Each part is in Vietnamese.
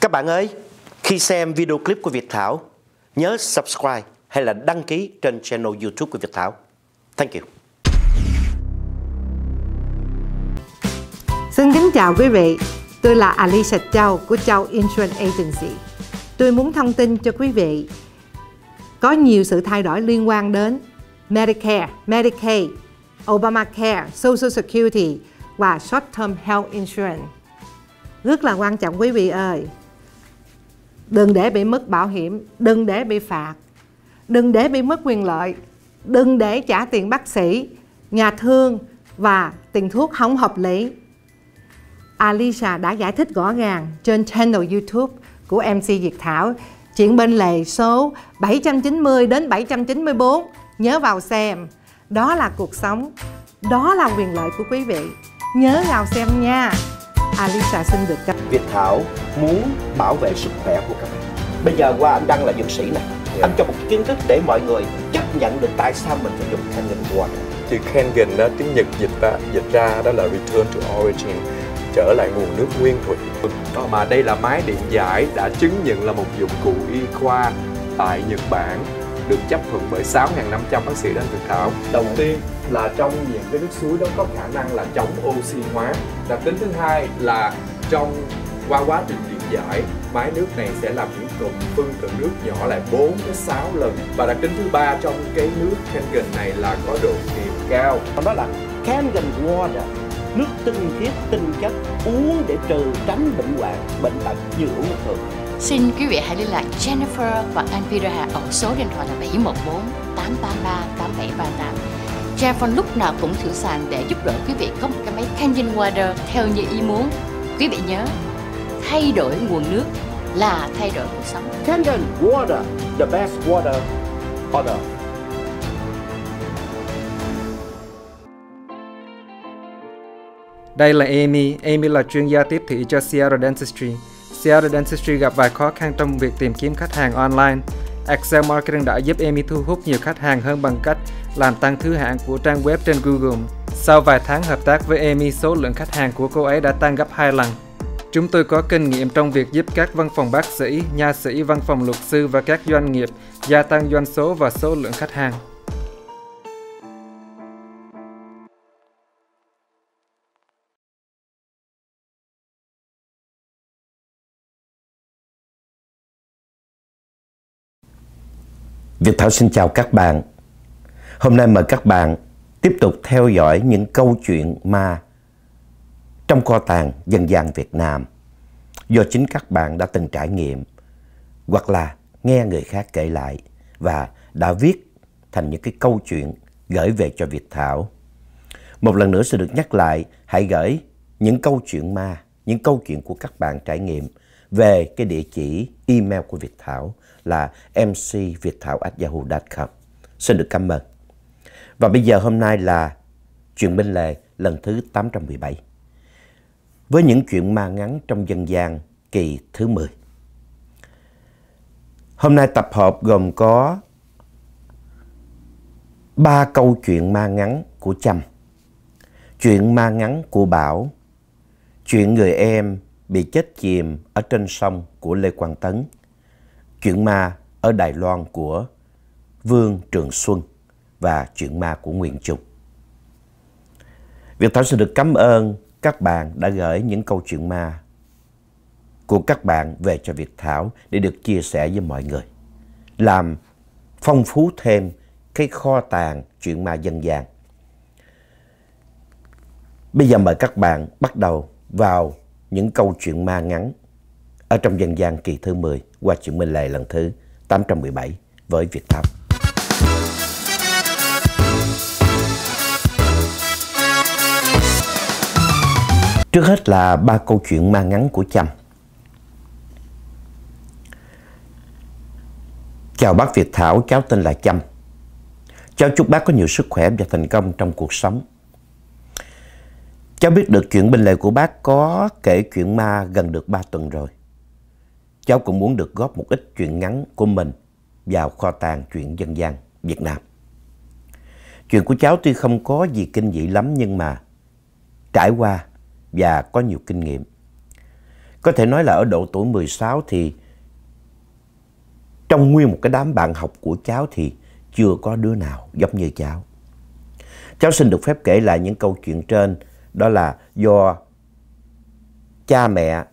Các bạn ơi, khi xem video clip của Việt Thảo, nhớ subscribe hay là đăng ký trên channel YouTube của Việt Thảo. Thank you. Xin kính chào quý vị, tôi là Alicia Châu của Châu Insurance Agency. Tôi muốn thông tin cho quý vị có nhiều sự thay đổi liên quan đến Medicare, Medicaid, Obamacare, Social Security và Short Term Health Insurance. Rất là quan trọng quý vị ơi, đừng để bị mất bảo hiểm đừng để bị phạt đừng để bị mất quyền lợi đừng để trả tiền bác sĩ nhà thương và tiền thuốc không hợp lý Alisa đã giải thích rõ ràng trên channel YouTube của MC Việt Thảo chuyện bên lề số 790 đến 794 nhớ vào xem đó là cuộc sống đó là quyền lợi của quý vị nhớ vào xem nha Alisa xin được cảm Việt Thảo muốn bảo vệ sức khỏe của các bạn Bây giờ qua anh Đăng là dược sĩ này yeah. Dạ. Anh cho một kiến thức để mọi người chấp nhận được tại sao mình phải dùng Kangen Water Chữ Kangen đó, tiếng Nhật dịch, đó, dịch ra đó là Return to Origin trở lại nguồn nước nguyên thủy ờ, mà đây là máy điện giải đã chứng nhận là một dụng cụ y khoa tại Nhật Bản được chấp thuận bởi 6.500 bác sĩ đang thực thảo đầu tiên là trong những cái nước suối đó có khả năng là chống oxy hóa đặc tính thứ hai là trong qua quá trình điện giải máy nước này sẽ làm những cụm phân tử nước nhỏ lại 4 tới 6 lần và đặc tính thứ ba trong cái nước Kangen này là có độ kiềm cao đó là Kangen water nước tinh khiết tinh chất uống để trừ tránh bệnh hoạn bệnh tật như uống nước thường Xin quý vị hãy liên lạc Jennifer và anh ở số điện thoại là 714 883 8738. Jennifer lúc nào cũng sẵn sàng để giúp đỡ quý vị có một cái máy Canyon Water theo như ý muốn. Quý vị nhớ, thay đổi nguồn nước là thay đổi cuộc sống. Canton water, the best water on earth. Đây là Amy. Amy là chuyên gia tiếp thị cho Sierra Dentistry. Sierra Dentistry gặp vài khó khăn trong việc tìm kiếm khách hàng online. Excel Marketing đã giúp Amy thu hút nhiều khách hàng hơn bằng cách làm tăng thứ hạng của trang web trên Google. Sau vài tháng hợp tác với EMI, số lượng khách hàng của cô ấy đã tăng gấp 2 lần. Chúng tôi có kinh nghiệm trong việc giúp các văn phòng bác sĩ, nha sĩ, văn phòng luật sư và các doanh nghiệp gia tăng doanh số và số lượng khách hàng. Việt Thảo xin chào các bạn. Hôm nay mời các bạn tiếp tục theo dõi những câu chuyện ma trong kho tàng dân gian Việt Nam do chính các bạn đã từng trải nghiệm hoặc là nghe người khác kể lại và đã viết thành những cái câu chuyện gửi về cho Việt Thảo. Một lần nữa xin được nhắc lại, hãy gửi những câu chuyện ma, những câu chuyện của các bạn trải nghiệm về cái địa chỉ email của Việt Thảo là mcviệtthảo.yahoo.com. Xin được cảm ơn. Và bây giờ hôm nay là chuyện Minh lề lần thứ 817. Với những chuyện ma ngắn trong dân gian kỳ thứ 10. Hôm nay tập hợp gồm có ba câu chuyện ma ngắn của Trâm, chuyện ma ngắn của Bảo, chuyện người em bị chết chìm ở trên sông của Lê Quang Tấn, chuyện ma ở Đài Loan của Vương Trường Xuân và chuyện ma của Nguyễn Trục. Việt Thảo xin được cảm ơn các bạn đã gửi những câu chuyện ma của các bạn về cho Việt Thảo để được chia sẻ với mọi người. Làm phong phú thêm cái kho tàng chuyện ma dân gian. Bây giờ mời các bạn bắt đầu vào những câu chuyện ma ngắn ở trong dân gian kỳ thứ 10 qua chuyện Minh Lệ lần thứ 817 với Việt Thảo. Trước hết là ba câu chuyện ma ngắn của Trầm. Chào bác Việt Thảo, cháu tên là Trâm. Cháu chúc bác có nhiều sức khỏe và thành công trong cuộc sống. Cháu biết được chuyện bên lề của bác có kể chuyện ma gần được 3 tuần rồi. Cháu cũng muốn được góp một ít chuyện ngắn của mình vào kho tàng chuyện dân gian Việt Nam. Chuyện của cháu tuy không có gì kinh dị lắm nhưng mà trải qua và có nhiều kinh nghiệm. Có thể nói là ở độ tuổi 16 thì trong nguyên một cái đám bạn học của cháu thì chưa có đứa nào giống như cháu. Cháu xin được phép kể lại những câu chuyện trên đó là do cha mẹ,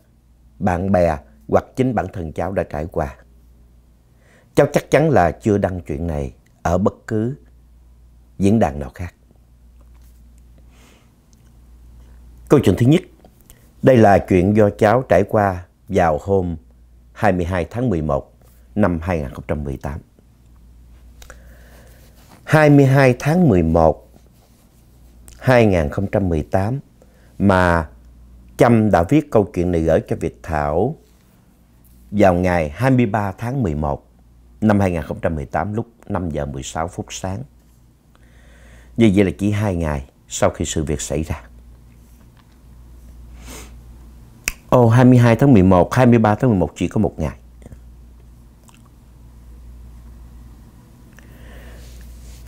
bạn bè hoặc chính bản thân cháu đã trải qua. Cháu chắc chắn là chưa đăng chuyện này ở bất cứ diễn đàn nào khác. Câu chuyện thứ nhất, đây là chuyện do cháu trải qua vào hôm 22 tháng 11 năm 2018. 22 tháng 11 2018 mà Trâm đã viết câu chuyện này gửi cho Việt Thảo vào ngày 23 tháng 11 năm 2018 lúc 5 giờ 16 phút sáng. Như vậy là chỉ 2 ngày sau khi sự việc xảy ra. Ồ, oh, 22 tháng 11, 23 tháng 11 chỉ có một ngày.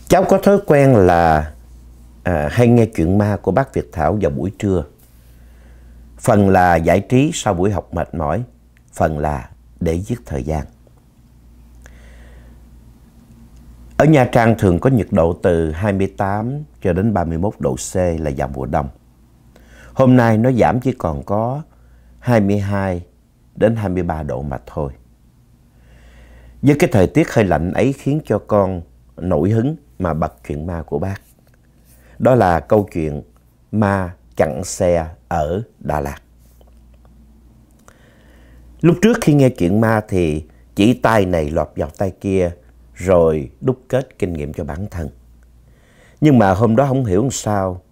Cháu có thói quen là à, hay nghe chuyện ma của bác Việt Thảo vào buổi trưa. Phần là giải trí sau buổi học mệt mỏi, phần là để giết thời gian. Ở Nha Trang thường có nhiệt độ từ 28 cho đến 31 độ C là vào mùa đông. Hôm nay nó giảm chỉ còn có 22 đến 23 độ mà thôi. Với cái thời tiết hơi lạnh ấy khiến cho con nổi hứng mà bật chuyện ma của bác. Đó là câu chuyện ma chặn xe ở Đà Lạt. Lúc trước khi nghe chuyện ma thì chỉ tay này lọt vào tay kia rồi đúc kết kinh nghiệm cho bản thân. Nhưng mà hôm đó không hiểu sao.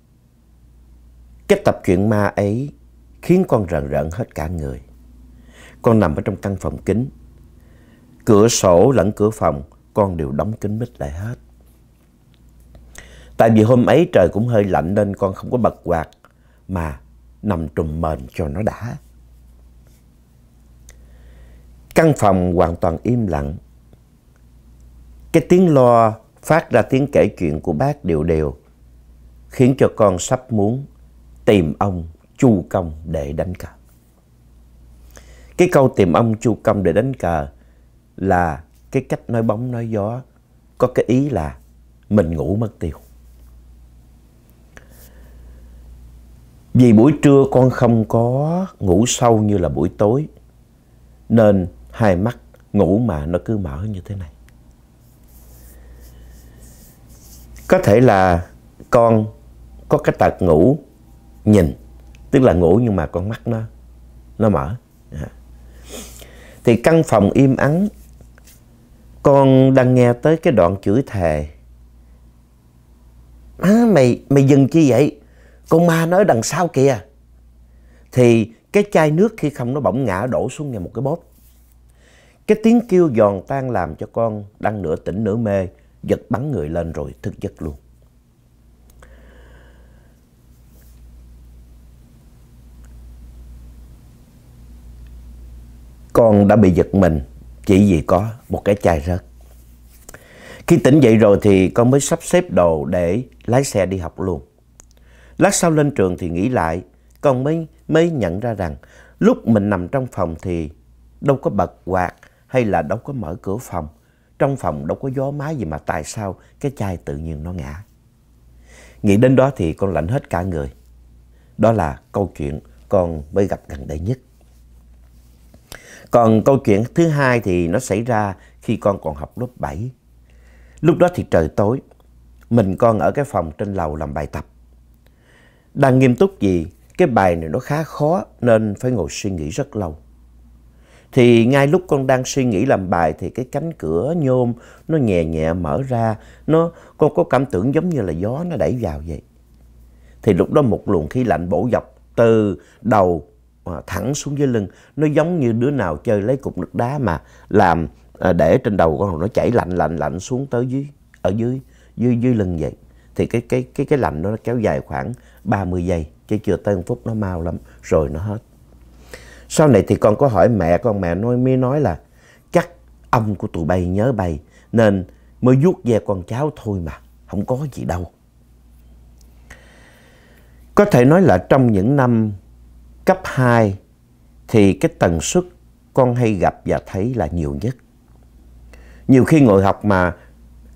Cái tập chuyện ma ấy khiến con rợn rợn hết cả người. Con nằm ở trong căn phòng kính. Cửa sổ lẫn cửa phòng con đều đóng kín mít lại hết. Tại vì hôm ấy trời cũng hơi lạnh nên con không có bật quạt mà nằm trùm mền cho nó đã. Căn phòng hoàn toàn im lặng. Cái tiếng lo phát ra tiếng kể chuyện của bác đều đều khiến cho con sắp muốn tìm ông chu công để đánh cờ. Cái câu tìm ông chu công để đánh cờ là cái cách nói bóng nói gió có cái ý là mình ngủ mất tiêu. Vì buổi trưa con không có ngủ sâu như là buổi tối nên hai mắt ngủ mà nó cứ mở như thế này. Có thể là con có cái tật ngủ nhìn tức là ngủ nhưng mà con mắt nó nó mở dạ. thì căn phòng im ắng con đang nghe tới cái đoạn chửi thề à, mày mày dừng chi vậy con ma nói đằng sau kìa thì cái chai nước khi không nó bỗng ngã đổ xuống nhà một cái bóp cái tiếng kêu giòn tan làm cho con đang nửa tỉnh nửa mê giật bắn người lên rồi thức giấc luôn con đã bị giật mình chỉ vì có một cái chai rớt. Khi tỉnh dậy rồi thì con mới sắp xếp đồ để lái xe đi học luôn. Lát sau lên trường thì nghĩ lại, con mới mới nhận ra rằng lúc mình nằm trong phòng thì đâu có bật quạt hay là đâu có mở cửa phòng. Trong phòng đâu có gió má gì mà tại sao cái chai tự nhiên nó ngã. Nghĩ đến đó thì con lạnh hết cả người. Đó là câu chuyện con mới gặp gần đây nhất. Còn câu chuyện thứ hai thì nó xảy ra khi con còn học lớp 7. Lúc đó thì trời tối, mình con ở cái phòng trên lầu làm bài tập. Đang nghiêm túc gì, cái bài này nó khá khó nên phải ngồi suy nghĩ rất lâu. Thì ngay lúc con đang suy nghĩ làm bài thì cái cánh cửa nhôm nó nhẹ nhẹ mở ra, nó con có cảm tưởng giống như là gió nó đẩy vào vậy. Thì lúc đó một luồng khí lạnh bổ dọc từ đầu À, thẳng xuống dưới lưng nó giống như đứa nào chơi lấy cục nước đá mà làm à, để trên đầu con nó chảy lạnh lạnh lạnh xuống tới dưới ở dưới dưới dưới lưng vậy thì cái cái cái cái lạnh đó nó kéo dài khoảng 30 giây chứ chưa tới một phút nó mau lắm rồi nó hết sau này thì con có hỏi mẹ con mẹ nói mới nói là chắc ông của tụi bay nhớ bay nên mới vuốt ve con cháu thôi mà không có gì đâu có thể nói là trong những năm cấp 2 thì cái tần suất con hay gặp và thấy là nhiều nhất. Nhiều khi ngồi học mà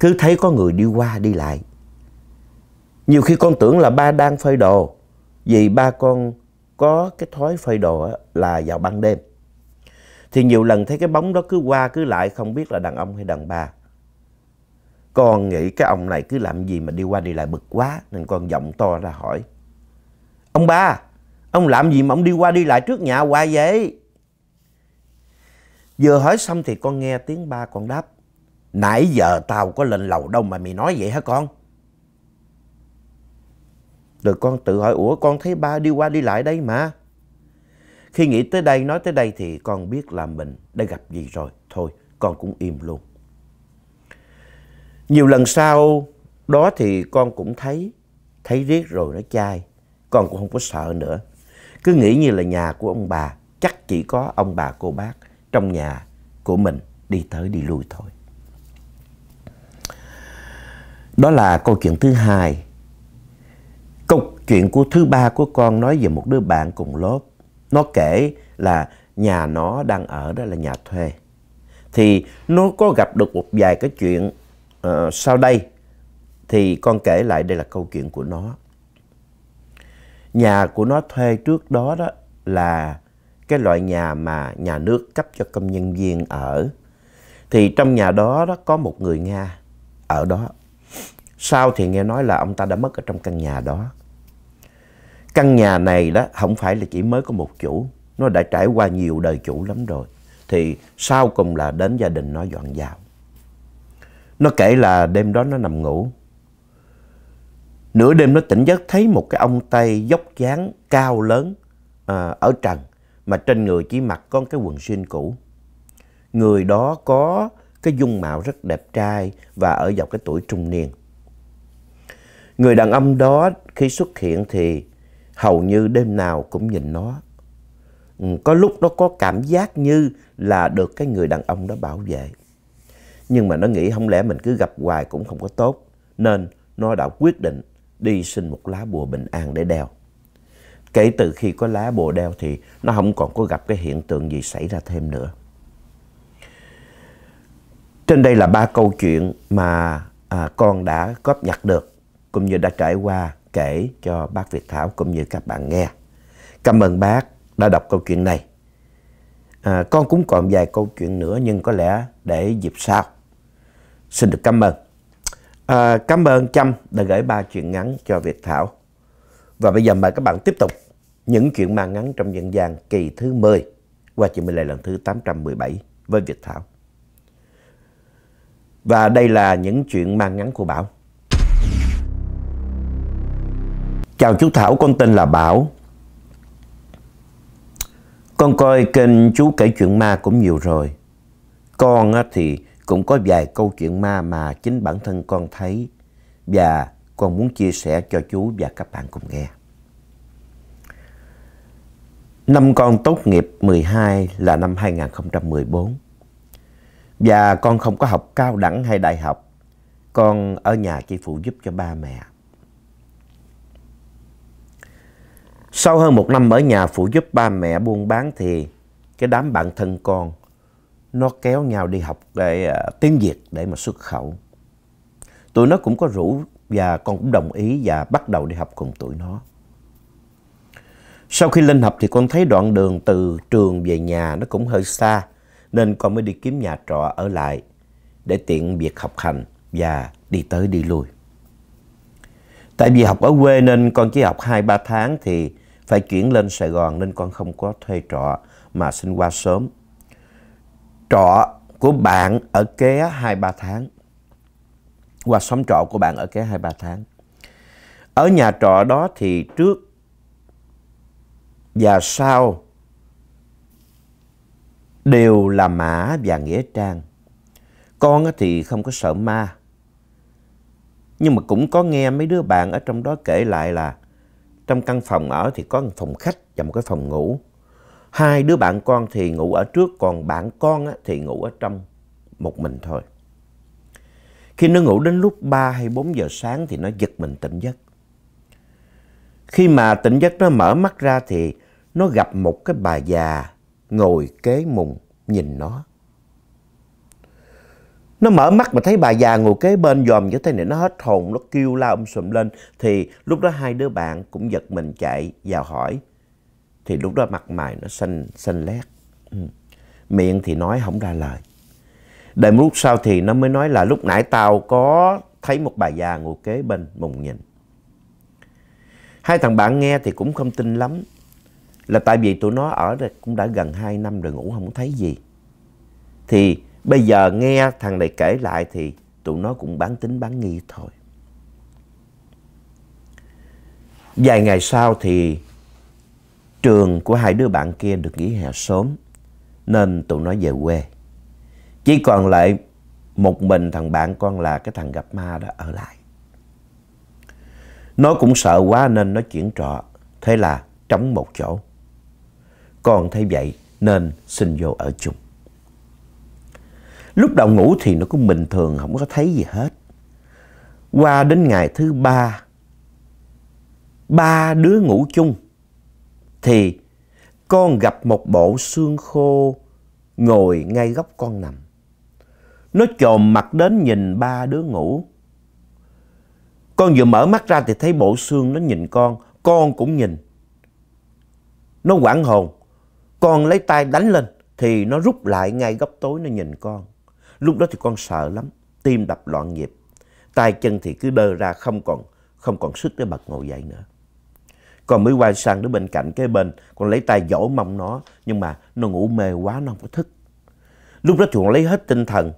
cứ thấy có người đi qua đi lại. Nhiều khi con tưởng là ba đang phơi đồ vì ba con có cái thói phơi đồ là vào ban đêm. Thì nhiều lần thấy cái bóng đó cứ qua cứ lại không biết là đàn ông hay đàn bà. Con nghĩ cái ông này cứ làm gì mà đi qua đi lại bực quá nên con giọng to ra hỏi. Ông ba! Ông làm gì mà ông đi qua đi lại trước nhà hoài vậy? Vừa hỏi xong thì con nghe tiếng ba con đáp. Nãy giờ tao có lên lầu đâu mà mày nói vậy hả con? Rồi con tự hỏi, ủa con thấy ba đi qua đi lại đây mà. Khi nghĩ tới đây, nói tới đây thì con biết là mình đã gặp gì rồi. Thôi, con cũng im luôn. Nhiều lần sau đó thì con cũng thấy, thấy riết rồi nó chai. Con cũng không có sợ nữa cứ nghĩ như là nhà của ông bà, chắc chỉ có ông bà cô bác trong nhà của mình đi tới đi lui thôi. Đó là câu chuyện thứ hai. Câu chuyện của thứ ba của con nói về một đứa bạn cùng lớp. Nó kể là nhà nó đang ở đó là nhà thuê. Thì nó có gặp được một vài cái chuyện uh, sau đây. Thì con kể lại đây là câu chuyện của nó. Nhà của nó thuê trước đó đó là cái loại nhà mà nhà nước cấp cho công nhân viên ở. Thì trong nhà đó đó có một người Nga ở đó. Sau thì nghe nói là ông ta đã mất ở trong căn nhà đó. Căn nhà này đó không phải là chỉ mới có một chủ, nó đã trải qua nhiều đời chủ lắm rồi. Thì sau cùng là đến gia đình nó dọn vào. Nó kể là đêm đó nó nằm ngủ, Nửa đêm nó tỉnh giấc thấy một cái ông Tây dốc dáng cao lớn à, ở trần mà trên người chỉ mặc con cái quần jean cũ. Người đó có cái dung mạo rất đẹp trai và ở dọc cái tuổi trung niên. Người đàn ông đó khi xuất hiện thì hầu như đêm nào cũng nhìn nó. Ừ, có lúc nó có cảm giác như là được cái người đàn ông đó bảo vệ. Nhưng mà nó nghĩ không lẽ mình cứ gặp hoài cũng không có tốt. Nên nó đã quyết định đi xin một lá bùa bình an để đeo. Kể từ khi có lá bùa đeo thì nó không còn có gặp cái hiện tượng gì xảy ra thêm nữa. Trên đây là ba câu chuyện mà à, con đã góp nhặt được cũng như đã trải qua kể cho bác Việt Thảo cũng như các bạn nghe. Cảm ơn bác đã đọc câu chuyện này. À, con cũng còn vài câu chuyện nữa nhưng có lẽ để dịp sau. Xin được cảm ơn. À, cảm ơn Trâm đã gửi ba chuyện ngắn cho Việt Thảo. Và bây giờ mời các bạn tiếp tục những chuyện ma ngắn trong dân gian kỳ thứ 10 qua chuyện mình lại lần thứ 817 với Việt Thảo. Và đây là những chuyện ma ngắn của Bảo. Chào chú Thảo, con tên là Bảo. Con coi kênh chú kể chuyện ma cũng nhiều rồi. Con thì cũng có vài câu chuyện ma mà chính bản thân con thấy và con muốn chia sẻ cho chú và các bạn cùng nghe. Năm con tốt nghiệp 12 là năm 2014 và con không có học cao đẳng hay đại học. Con ở nhà chỉ phụ giúp cho ba mẹ. Sau hơn một năm ở nhà phụ giúp ba mẹ buôn bán thì cái đám bạn thân con nó kéo nhau đi học để, uh, tiếng Việt để mà xuất khẩu. Tụi nó cũng có rủ và con cũng đồng ý và bắt đầu đi học cùng tụi nó. Sau khi lên học thì con thấy đoạn đường từ trường về nhà nó cũng hơi xa nên con mới đi kiếm nhà trọ ở lại để tiện việc học hành và đi tới đi lui. Tại vì học ở quê nên con chỉ học 2-3 tháng thì phải chuyển lên Sài Gòn nên con không có thuê trọ mà xin qua sớm trọ của bạn ở ké 2-3 tháng. Qua xóm trọ của bạn ở ké 2-3 tháng. Ở nhà trọ đó thì trước và sau đều là Mã và Nghĩa Trang. Con thì không có sợ ma. Nhưng mà cũng có nghe mấy đứa bạn ở trong đó kể lại là trong căn phòng ở thì có một phòng khách và một cái phòng ngủ. Hai đứa bạn con thì ngủ ở trước, còn bạn con thì ngủ ở trong một mình thôi. Khi nó ngủ đến lúc ba hay bốn giờ sáng thì nó giật mình tỉnh giấc. Khi mà tỉnh giấc nó mở mắt ra thì nó gặp một cái bà già ngồi kế mùng nhìn nó. Nó mở mắt mà thấy bà già ngồi kế bên dòm như thế này nó hết hồn, nó kêu la um sùm lên. Thì lúc đó hai đứa bạn cũng giật mình chạy vào hỏi thì lúc đó mặt mày nó xanh xanh lét ừ. miệng thì nói không ra lời đợi một lúc sau thì nó mới nói là lúc nãy tao có thấy một bà già ngồi kế bên mùng nhìn hai thằng bạn nghe thì cũng không tin lắm là tại vì tụi nó ở đây cũng đã gần hai năm rồi ngủ không thấy gì thì bây giờ nghe thằng này kể lại thì tụi nó cũng bán tính bán nghi thôi vài ngày sau thì Trường của hai đứa bạn kia được nghỉ hè sớm nên tụi nó về quê. Chỉ còn lại một mình thằng bạn con là cái thằng gặp ma đó ở lại. Nó cũng sợ quá nên nó chuyển trọ, thế là trống một chỗ. Còn thấy vậy nên xin vô ở chung. Lúc đầu ngủ thì nó cũng bình thường, không có thấy gì hết. Qua đến ngày thứ ba, ba đứa ngủ chung thì con gặp một bộ xương khô ngồi ngay góc con nằm. Nó chồm mặt đến nhìn ba đứa ngủ. Con vừa mở mắt ra thì thấy bộ xương nó nhìn con, con cũng nhìn. Nó quảng hồn, con lấy tay đánh lên thì nó rút lại ngay góc tối nó nhìn con. Lúc đó thì con sợ lắm, tim đập loạn nhịp, tay chân thì cứ đơ ra không còn không còn sức để bật ngồi dậy nữa con mới quay sang đứa bên cạnh cái bên, con lấy tay dỗ mông nó, nhưng mà nó ngủ mê quá nó không có thức. Lúc đó thì con lấy hết tinh thần,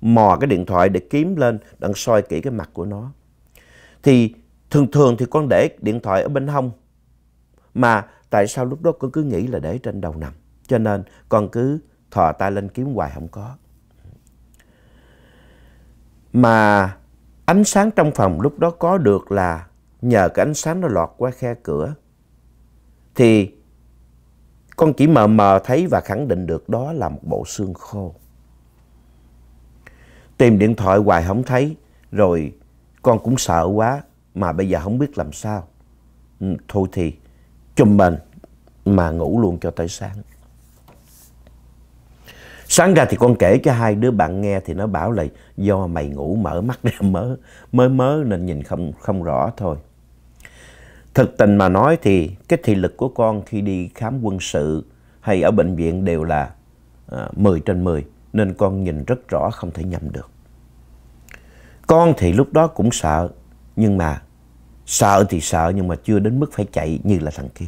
mò cái điện thoại để kiếm lên, đang soi kỹ cái mặt của nó. Thì thường thường thì con để điện thoại ở bên hông, mà tại sao lúc đó con cứ nghĩ là để trên đầu nằm. Cho nên con cứ thò tay lên kiếm hoài không có. Mà ánh sáng trong phòng lúc đó có được là nhờ cái ánh sáng nó lọt qua khe cửa thì con chỉ mờ mờ thấy và khẳng định được đó là một bộ xương khô. Tìm điện thoại hoài không thấy, rồi con cũng sợ quá mà bây giờ không biết làm sao. Ừ, thôi thì chùm mình mà ngủ luôn cho tới sáng. Sáng ra thì con kể cho hai đứa bạn nghe thì nó bảo là do mày ngủ mở mắt ra mớ, mới mớ nên nhìn không không rõ thôi. Thực tình mà nói thì cái thị lực của con khi đi khám quân sự hay ở bệnh viện đều là à, 10 trên 10 nên con nhìn rất rõ không thể nhầm được. Con thì lúc đó cũng sợ nhưng mà sợ thì sợ nhưng mà chưa đến mức phải chạy như là thằng kia.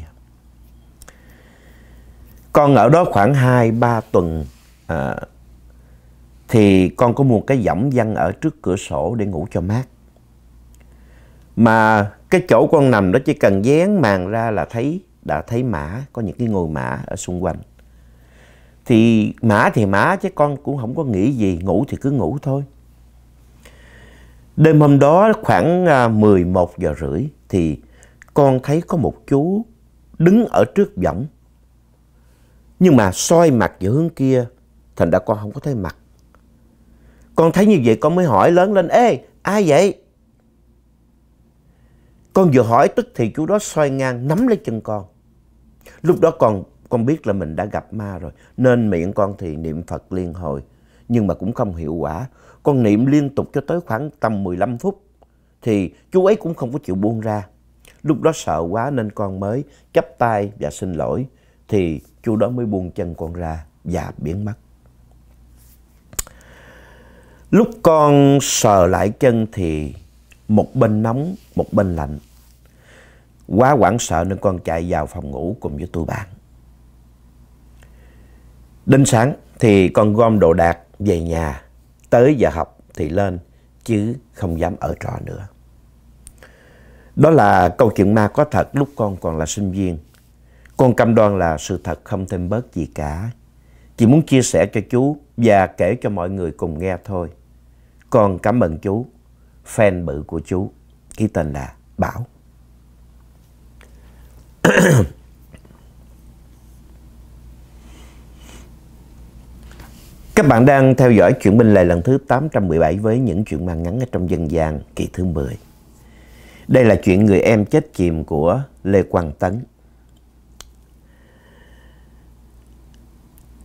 Con ở đó khoảng 2-3 tuần à, thì con có mua cái giỏng văn ở trước cửa sổ để ngủ cho mát mà cái chỗ con nằm đó chỉ cần dán màn ra là thấy đã thấy mã có những cái ngôi mã ở xung quanh thì mã thì mã chứ con cũng không có nghĩ gì ngủ thì cứ ngủ thôi đêm hôm đó khoảng 11 à, giờ rưỡi thì con thấy có một chú đứng ở trước võng nhưng mà soi mặt về hướng kia thành ra con không có thấy mặt con thấy như vậy con mới hỏi lớn lên ê ai vậy con vừa hỏi tức thì chú đó xoay ngang nắm lấy chân con. Lúc đó còn con biết là mình đã gặp ma rồi nên miệng con thì niệm Phật liên hồi nhưng mà cũng không hiệu quả. Con niệm liên tục cho tới khoảng tầm 15 phút thì chú ấy cũng không có chịu buông ra. Lúc đó sợ quá nên con mới chấp tay và xin lỗi thì chú đó mới buông chân con ra và biến mất. Lúc con sờ lại chân thì một bên nóng, một bên lạnh. Quá hoảng sợ nên con chạy vào phòng ngủ cùng với tôi bạn. Đến sáng thì con gom đồ đạc về nhà, tới giờ học thì lên, chứ không dám ở trọ nữa. Đó là câu chuyện ma có thật lúc con còn là sinh viên. Con cam đoan là sự thật không thêm bớt gì cả. Chỉ muốn chia sẻ cho chú và kể cho mọi người cùng nghe thôi. Con cảm ơn chú fan bự của chú. Ký tên là Bảo. Các bạn đang theo dõi chuyện binh lề lần thứ tám trăm mười bảy với những chuyện mang ngắn ở trong dân gian kỳ thứ mười. Đây là chuyện người em chết chìm của Lê Quang Tấn.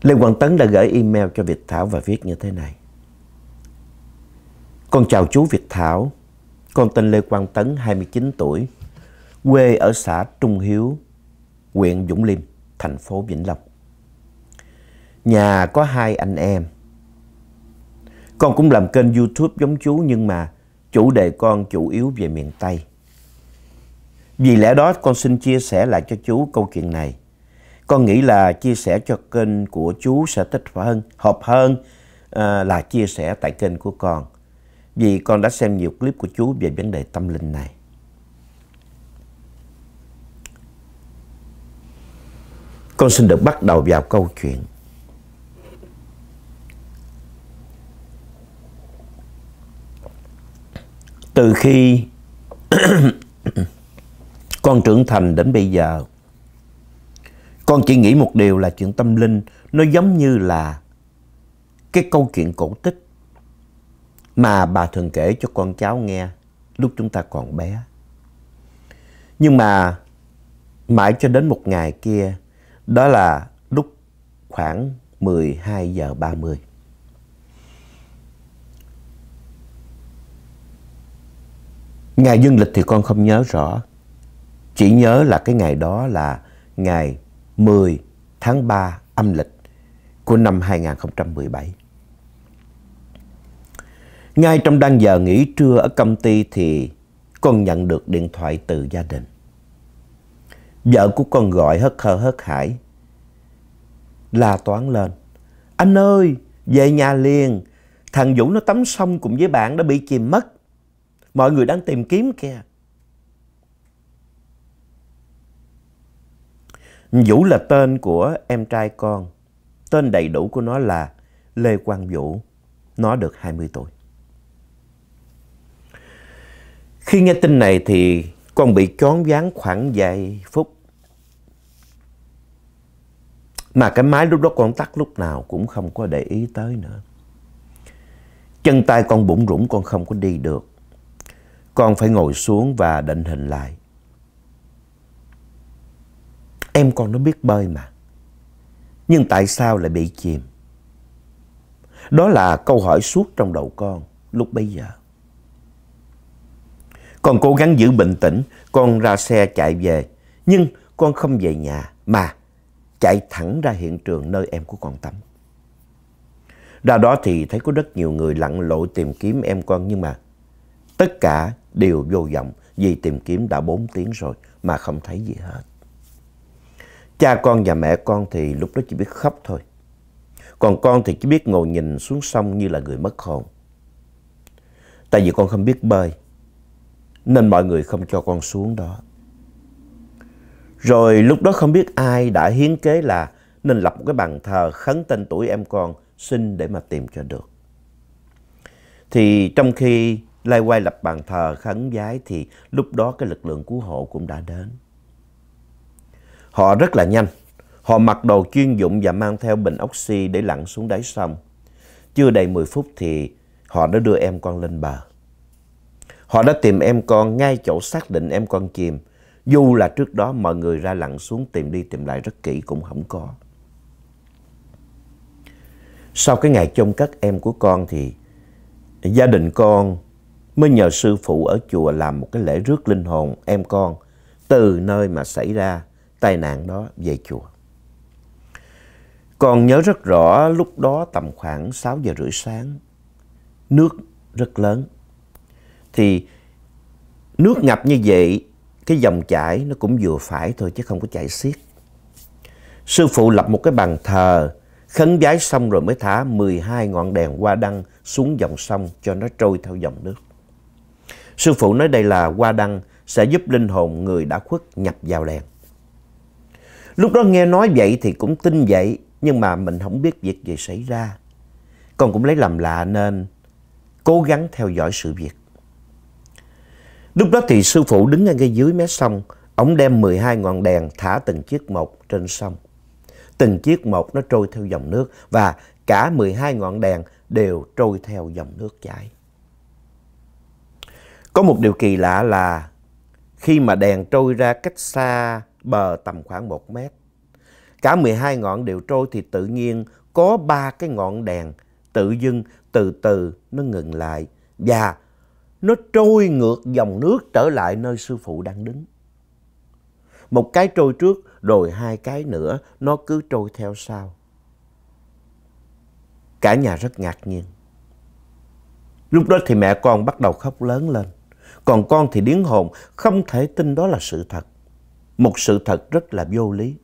Lê Quang Tấn đã gửi email cho Việt Thảo và viết như thế này. Con chào chú Việt Thảo. Con tên Lê Quang Tấn, 29 tuổi. Quê ở xã Trung Hiếu, huyện Dũng Liêm, thành phố Vĩnh Long. Nhà có hai anh em. Con cũng làm kênh YouTube giống chú nhưng mà chủ đề con chủ yếu về miền Tây. Vì lẽ đó con xin chia sẻ lại cho chú câu chuyện này. Con nghĩ là chia sẻ cho kênh của chú sẽ thích hơn, hợp hơn à, là chia sẻ tại kênh của con vì con đã xem nhiều clip của chú về vấn đề tâm linh này. Con xin được bắt đầu vào câu chuyện. Từ khi con trưởng thành đến bây giờ, con chỉ nghĩ một điều là chuyện tâm linh nó giống như là cái câu chuyện cổ tích mà bà thường kể cho con cháu nghe lúc chúng ta còn bé. Nhưng mà mãi cho đến một ngày kia, đó là lúc khoảng 12 giờ 30. Ngày dương lịch thì con không nhớ rõ. Chỉ nhớ là cái ngày đó là ngày 10 tháng 3 âm lịch của năm 2017. Ngay trong đang giờ nghỉ trưa ở công ty thì con nhận được điện thoại từ gia đình. Vợ của con gọi hớt hơ hớt hải. La toán lên. Anh ơi, về nhà liền. Thằng Dũng nó tắm sông cùng với bạn đã bị chìm mất. Mọi người đang tìm kiếm kìa. Vũ là tên của em trai con. Tên đầy đủ của nó là Lê Quang Vũ. Nó được 20 tuổi. Khi nghe tin này thì con bị chón váng khoảng vài phút. Mà cái máy lúc đó con tắt lúc nào cũng không có để ý tới nữa. Chân tay con bụng rủng con không có đi được. Con phải ngồi xuống và định hình lại. Em con nó biết bơi mà. Nhưng tại sao lại bị chìm? Đó là câu hỏi suốt trong đầu con lúc bây giờ. Con cố gắng giữ bình tĩnh, con ra xe chạy về. Nhưng con không về nhà mà chạy thẳng ra hiện trường nơi em của con tắm. Ra đó thì thấy có rất nhiều người lặn lội tìm kiếm em con nhưng mà tất cả đều vô vọng vì tìm kiếm đã 4 tiếng rồi mà không thấy gì hết. Cha con và mẹ con thì lúc đó chỉ biết khóc thôi. Còn con thì chỉ biết ngồi nhìn xuống sông như là người mất hồn. Tại vì con không biết bơi nên mọi người không cho con xuống đó. Rồi lúc đó không biết ai đã hiến kế là nên lập một cái bàn thờ khấn tên tuổi em con xin để mà tìm cho được. Thì trong khi lai quay lập bàn thờ khấn giái thì lúc đó cái lực lượng cứu hộ cũng đã đến. Họ rất là nhanh, họ mặc đồ chuyên dụng và mang theo bình oxy để lặn xuống đáy sông. Chưa đầy 10 phút thì họ đã đưa em con lên bờ. Họ đã tìm em con ngay chỗ xác định em con chìm. Dù là trước đó mọi người ra lặn xuống tìm đi tìm lại rất kỹ cũng không có. Sau cái ngày chôn cất em của con thì gia đình con mới nhờ sư phụ ở chùa làm một cái lễ rước linh hồn em con từ nơi mà xảy ra tai nạn đó về chùa. Còn nhớ rất rõ lúc đó tầm khoảng 6 giờ rưỡi sáng, nước rất lớn thì nước ngập như vậy cái dòng chảy nó cũng vừa phải thôi chứ không có chảy xiết. Sư phụ lập một cái bàn thờ, khấn vái xong rồi mới thả 12 ngọn đèn hoa đăng xuống dòng sông cho nó trôi theo dòng nước. Sư phụ nói đây là hoa đăng sẽ giúp linh hồn người đã khuất nhập vào đèn. Lúc đó nghe nói vậy thì cũng tin vậy, nhưng mà mình không biết việc gì xảy ra. Con cũng lấy làm lạ nên cố gắng theo dõi sự việc. Lúc đó thì sư phụ đứng ngay ngay dưới mé sông, ông đem 12 ngọn đèn thả từng chiếc một trên sông. Từng chiếc một nó trôi theo dòng nước và cả 12 ngọn đèn đều trôi theo dòng nước chảy. Có một điều kỳ lạ là khi mà đèn trôi ra cách xa bờ tầm khoảng 1 mét, cả 12 ngọn đều trôi thì tự nhiên có ba cái ngọn đèn tự dưng từ từ nó ngừng lại và nó trôi ngược dòng nước trở lại nơi sư phụ đang đứng. Một cái trôi trước, rồi hai cái nữa, nó cứ trôi theo sau. Cả nhà rất ngạc nhiên. Lúc đó thì mẹ con bắt đầu khóc lớn lên. Còn con thì điếng hồn, không thể tin đó là sự thật. Một sự thật rất là vô lý.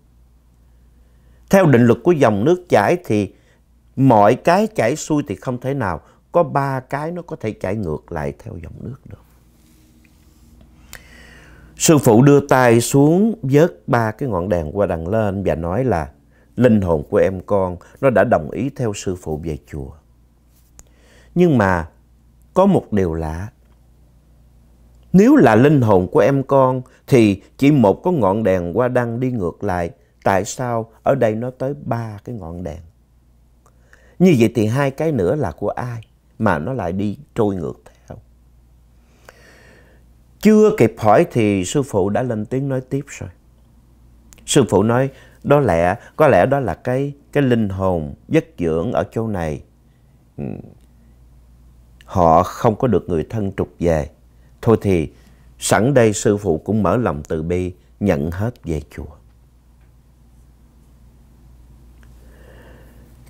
Theo định luật của dòng nước chảy thì mọi cái chảy xuôi thì không thể nào có ba cái nó có thể chảy ngược lại theo dòng nước được. Sư phụ đưa tay xuống vớt ba cái ngọn đèn qua đằng lên và nói là linh hồn của em con nó đã đồng ý theo sư phụ về chùa. Nhưng mà có một điều lạ. Nếu là linh hồn của em con thì chỉ một có ngọn đèn qua đăng đi ngược lại. Tại sao ở đây nó tới ba cái ngọn đèn? Như vậy thì hai cái nữa là của ai? mà nó lại đi trôi ngược theo. Chưa kịp hỏi thì sư phụ đã lên tiếng nói tiếp rồi. Sư phụ nói, đó lẽ, có lẽ đó là cái cái linh hồn giấc dưỡng ở chỗ này. Ừ. Họ không có được người thân trục về. Thôi thì sẵn đây sư phụ cũng mở lòng từ bi nhận hết về chùa.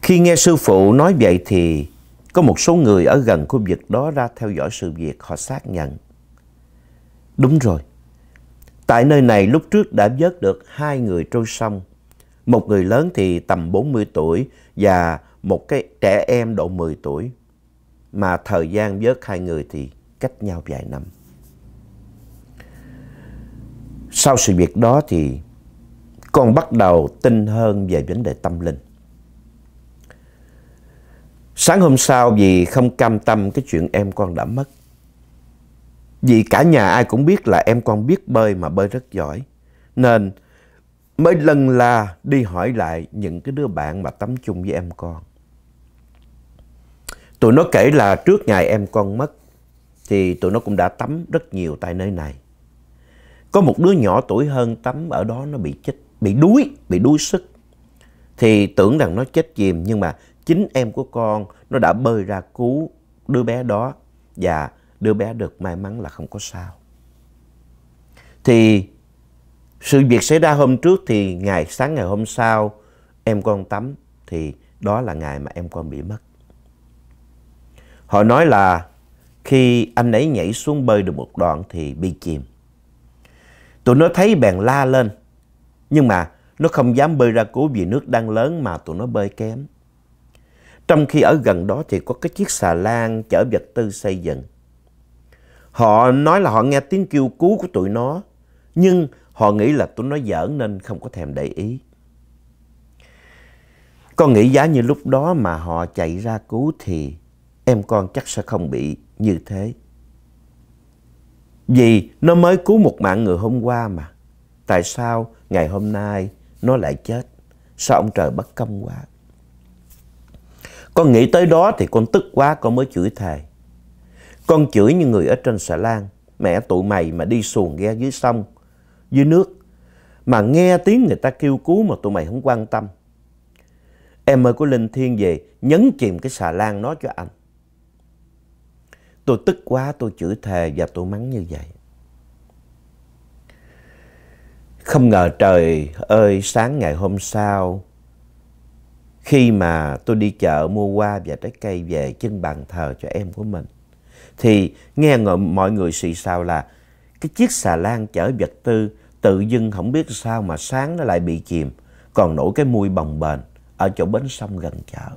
Khi nghe sư phụ nói vậy thì có một số người ở gần khu vực đó ra theo dõi sự việc họ xác nhận. Đúng rồi, tại nơi này lúc trước đã vớt được hai người trôi sông. Một người lớn thì tầm 40 tuổi và một cái trẻ em độ 10 tuổi. Mà thời gian vớt hai người thì cách nhau vài năm. Sau sự việc đó thì con bắt đầu tin hơn về vấn đề tâm linh. Sáng hôm sau vì không cam tâm cái chuyện em con đã mất. Vì cả nhà ai cũng biết là em con biết bơi mà bơi rất giỏi. Nên mới lần là đi hỏi lại những cái đứa bạn mà tắm chung với em con. Tụi nó kể là trước ngày em con mất thì tụi nó cũng đã tắm rất nhiều tại nơi này. Có một đứa nhỏ tuổi hơn tắm ở đó nó bị chết, bị đuối, bị đuối sức. Thì tưởng rằng nó chết chìm nhưng mà chính em của con nó đã bơi ra cứu đứa bé đó và đứa bé được may mắn là không có sao. Thì sự việc xảy ra hôm trước thì ngày sáng ngày hôm sau em con tắm thì đó là ngày mà em con bị mất. Họ nói là khi anh ấy nhảy xuống bơi được một đoạn thì bị chìm. Tụi nó thấy bèn la lên. Nhưng mà nó không dám bơi ra cứu vì nước đang lớn mà tụi nó bơi kém trong khi ở gần đó thì có cái chiếc xà lan chở vật tư xây dựng. Họ nói là họ nghe tiếng kêu cứu của tụi nó, nhưng họ nghĩ là tụi nó giỡn nên không có thèm để ý. Con nghĩ giá như lúc đó mà họ chạy ra cứu thì em con chắc sẽ không bị như thế. Vì nó mới cứu một mạng người hôm qua mà. Tại sao ngày hôm nay nó lại chết? Sao ông trời bất công quá? Con nghĩ tới đó thì con tức quá con mới chửi thề. Con chửi như người ở trên xà lan. Mẹ tụi mày mà đi xuồng ghe dưới sông, dưới nước. Mà nghe tiếng người ta kêu cứu mà tụi mày không quan tâm. Em ơi của Linh Thiên về nhấn chìm cái xà lan nó cho anh. Tôi tức quá tôi chửi thề và tôi mắng như vậy. Không ngờ trời ơi sáng ngày hôm sau khi mà tôi đi chợ mua hoa và trái cây về chân bàn thờ cho em của mình thì nghe mọi người xì sao là cái chiếc xà lan chở vật tư tự dưng không biết sao mà sáng nó lại bị chìm còn nổi cái mùi bồng bềnh ở chỗ bến sông gần chợ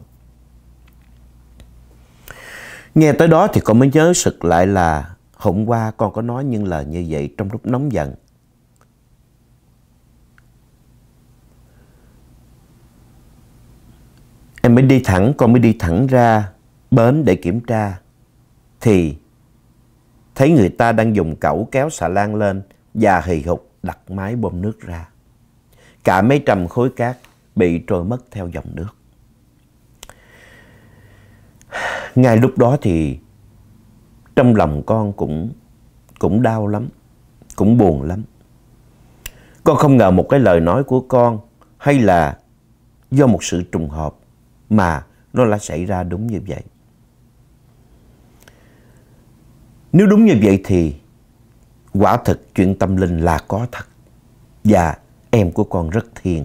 nghe tới đó thì con mới nhớ sực lại là hôm qua con có nói những lời như vậy trong lúc nóng giận Em mới đi thẳng, con mới đi thẳng ra bến để kiểm tra. Thì thấy người ta đang dùng cẩu kéo xà lan lên và hì hục đặt máy bơm nước ra. Cả mấy trăm khối cát bị trôi mất theo dòng nước. Ngay lúc đó thì trong lòng con cũng cũng đau lắm, cũng buồn lắm. Con không ngờ một cái lời nói của con hay là do một sự trùng hợp mà nó đã xảy ra đúng như vậy. Nếu đúng như vậy thì quả thực chuyện tâm linh là có thật và em của con rất thiền.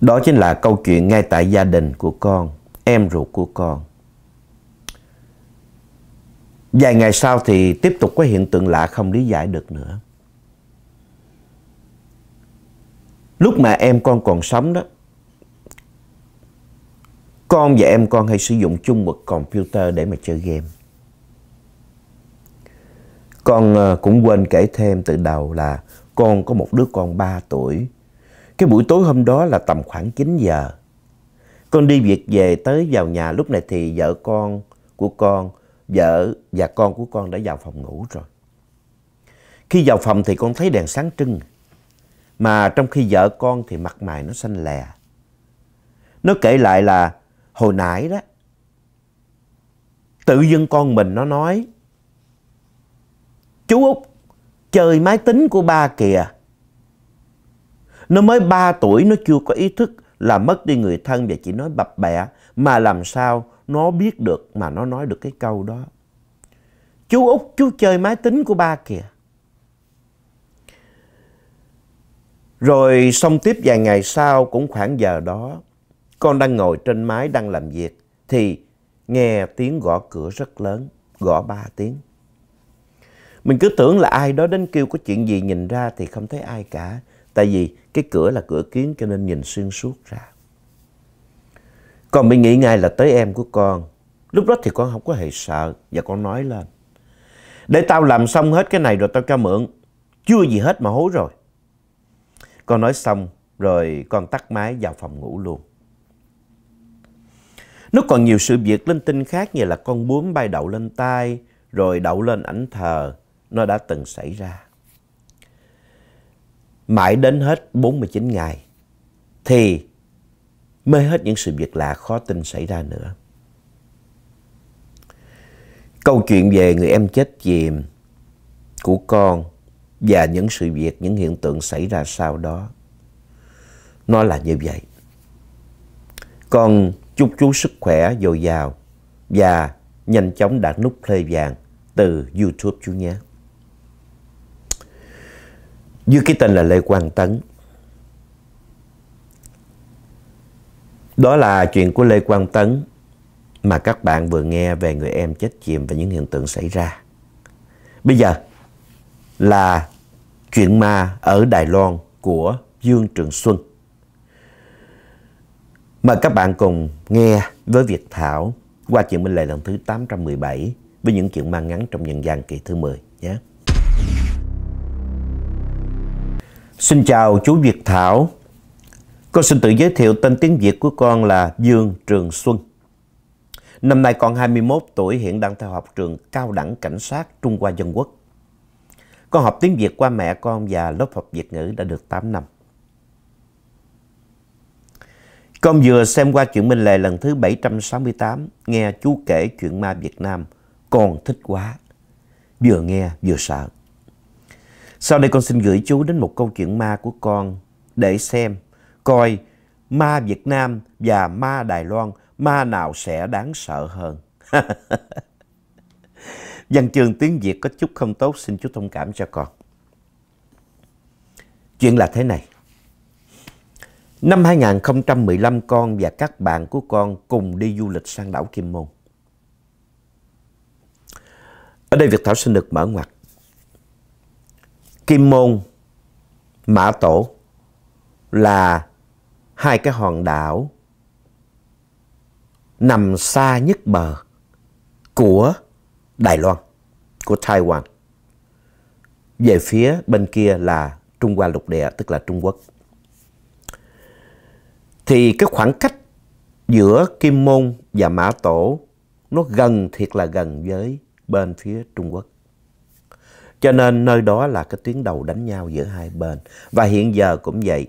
Đó chính là câu chuyện ngay tại gia đình của con, em ruột của con. Vài ngày sau thì tiếp tục có hiện tượng lạ không lý giải được nữa. Lúc mà em con còn sống đó con và em con hay sử dụng chung một computer để mà chơi game. Con ờ, cũng quên kể thêm từ đầu là con có một đứa con 3 tuổi. Cái buổi tối hôm đó là tầm khoảng 9 giờ. Con đi việc về tới vào nhà lúc này thì vợ con của con, vợ và con của con đã vào phòng ngủ rồi. Khi vào phòng thì con thấy đèn sáng trưng. Mà trong khi vợ con thì mặt mày nó xanh lè. Nó kể lại là hồi nãy đó. Tự dưng con mình nó nói, Chú Út, chơi máy tính của ba kìa. Nó mới 3 tuổi nó chưa có ý thức là mất đi người thân và chỉ nói bập bẹ. Mà làm sao nó biết được mà nó nói được cái câu đó. Chú Út, chú chơi máy tính của ba kìa. Rồi xong tiếp vài ngày sau cũng khoảng giờ đó con đang ngồi trên mái đang làm việc thì nghe tiếng gõ cửa rất lớn, gõ ba tiếng. Mình cứ tưởng là ai đó đến kêu có chuyện gì nhìn ra thì không thấy ai cả. Tại vì cái cửa là cửa kiến cho nên nhìn xuyên suốt ra. Con bị nghĩ ngay là tới em của con. Lúc đó thì con không có hề sợ và con nói lên. Để tao làm xong hết cái này rồi tao cho mượn. Chưa gì hết mà hối rồi. Con nói xong rồi con tắt máy vào phòng ngủ luôn. Nó còn nhiều sự việc linh tinh khác như là con bướm bay đậu lên tai, rồi đậu lên ảnh thờ, nó đã từng xảy ra. Mãi đến hết 49 ngày, thì mới hết những sự việc lạ khó tin xảy ra nữa. Câu chuyện về người em chết chìm của con và những sự việc, những hiện tượng xảy ra sau đó, nó là như vậy. Con chúc chú sức khỏe dồi dào và nhanh chóng đặt nút play vàng từ YouTube chú nhé. Dưới cái tên là Lê Quang Tấn. Đó là chuyện của Lê Quang Tấn mà các bạn vừa nghe về người em chết chìm và những hiện tượng xảy ra. Bây giờ là chuyện ma ở Đài Loan của Dương Trường Xuân. Mời các bạn cùng nghe với Việt Thảo qua chuyện Minh Lệ lần thứ 817 với những chuyện mang ngắn trong nhân gian kỳ thứ 10 nhé. Xin chào chú Việt Thảo. Con xin tự giới thiệu tên tiếng Việt của con là Dương Trường Xuân. Năm nay con 21 tuổi hiện đang theo học trường cao đẳng cảnh sát Trung Hoa Dân Quốc. Con học tiếng Việt qua mẹ con và lớp học Việt ngữ đã được 8 năm. Con vừa xem qua chuyện Minh Lệ lần thứ 768, nghe chú kể chuyện ma Việt Nam, con thích quá, vừa nghe vừa sợ. Sau đây con xin gửi chú đến một câu chuyện ma của con để xem, coi ma Việt Nam và ma Đài Loan, ma nào sẽ đáng sợ hơn. Văn trường tiếng Việt có chút không tốt, xin chú thông cảm cho con. Chuyện là thế này. Năm 2015 con và các bạn của con cùng đi du lịch sang đảo Kim Môn. Ở đây Việt Thảo xin được mở ngoặt. Kim Môn, Mã Tổ là hai cái hòn đảo nằm xa nhất bờ của Đài Loan, của Taiwan. Về phía bên kia là Trung Hoa lục địa, tức là Trung Quốc thì cái khoảng cách giữa Kim Môn và Mã Tổ nó gần thiệt là gần với bên phía Trung Quốc. Cho nên nơi đó là cái tuyến đầu đánh nhau giữa hai bên. Và hiện giờ cũng vậy.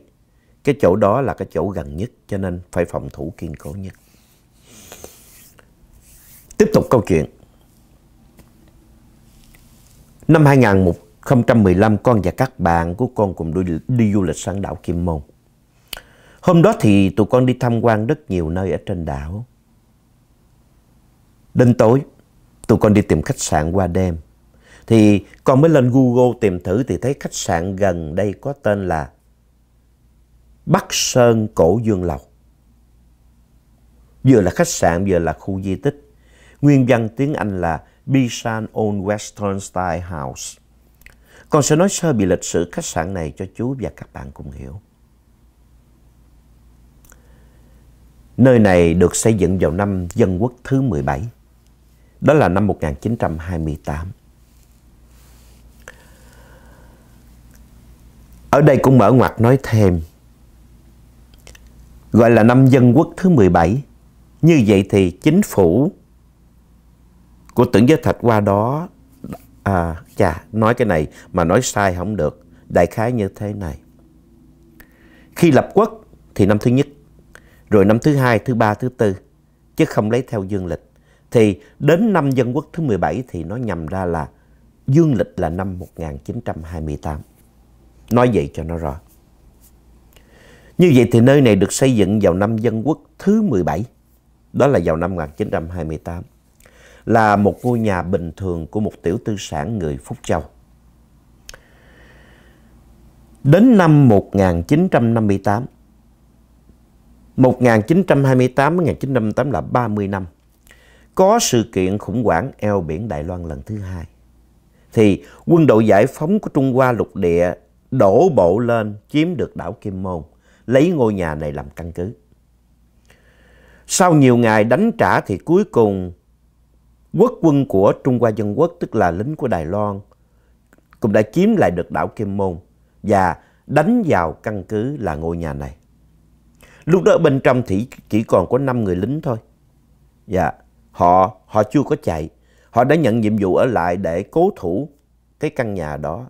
Cái chỗ đó là cái chỗ gần nhất cho nên phải phòng thủ kiên cố nhất. Tiếp tục câu chuyện. Năm 2015, con và các bạn của con cùng đi, đi du lịch sang đảo Kim Môn. Hôm đó thì tụi con đi tham quan rất nhiều nơi ở trên đảo. Đến tối, tụi con đi tìm khách sạn qua đêm. Thì con mới lên Google tìm thử thì thấy khách sạn gần đây có tên là Bắc Sơn Cổ Dương Lộc. Vừa là khách sạn vừa là khu di tích. Nguyên văn tiếng Anh là Bishan Old Western Style House. Con sẽ nói sơ bị lịch sử khách sạn này cho chú và các bạn cùng hiểu. Nơi này được xây dựng vào năm dân quốc thứ 17, đó là năm 1928. Ở đây cũng mở ngoặt nói thêm, gọi là năm dân quốc thứ 17, như vậy thì chính phủ của tưởng giới thạch qua đó, à, chà, nói cái này mà nói sai không được, đại khái như thế này. Khi lập quốc thì năm thứ nhất rồi năm thứ hai, thứ ba, thứ tư, chứ không lấy theo dương lịch. Thì đến năm dân quốc thứ 17 thì nó nhầm ra là dương lịch là năm 1928. Nói vậy cho nó rõ. Như vậy thì nơi này được xây dựng vào năm dân quốc thứ 17, đó là vào năm 1928, là một ngôi nhà bình thường của một tiểu tư sản người Phúc Châu. Đến năm 1958, 1928-1958 là 30 năm. Có sự kiện khủng hoảng eo biển Đài Loan lần thứ hai. Thì quân đội giải phóng của Trung Hoa lục địa đổ bộ lên chiếm được đảo Kim Môn, lấy ngôi nhà này làm căn cứ. Sau nhiều ngày đánh trả thì cuối cùng quốc quân của Trung Hoa Dân Quốc tức là lính của Đài Loan cũng đã chiếm lại được đảo Kim Môn và đánh vào căn cứ là ngôi nhà này. Lúc đó bên trong thì chỉ còn có 5 người lính thôi. Dạ, họ họ chưa có chạy. Họ đã nhận nhiệm vụ ở lại để cố thủ cái căn nhà đó.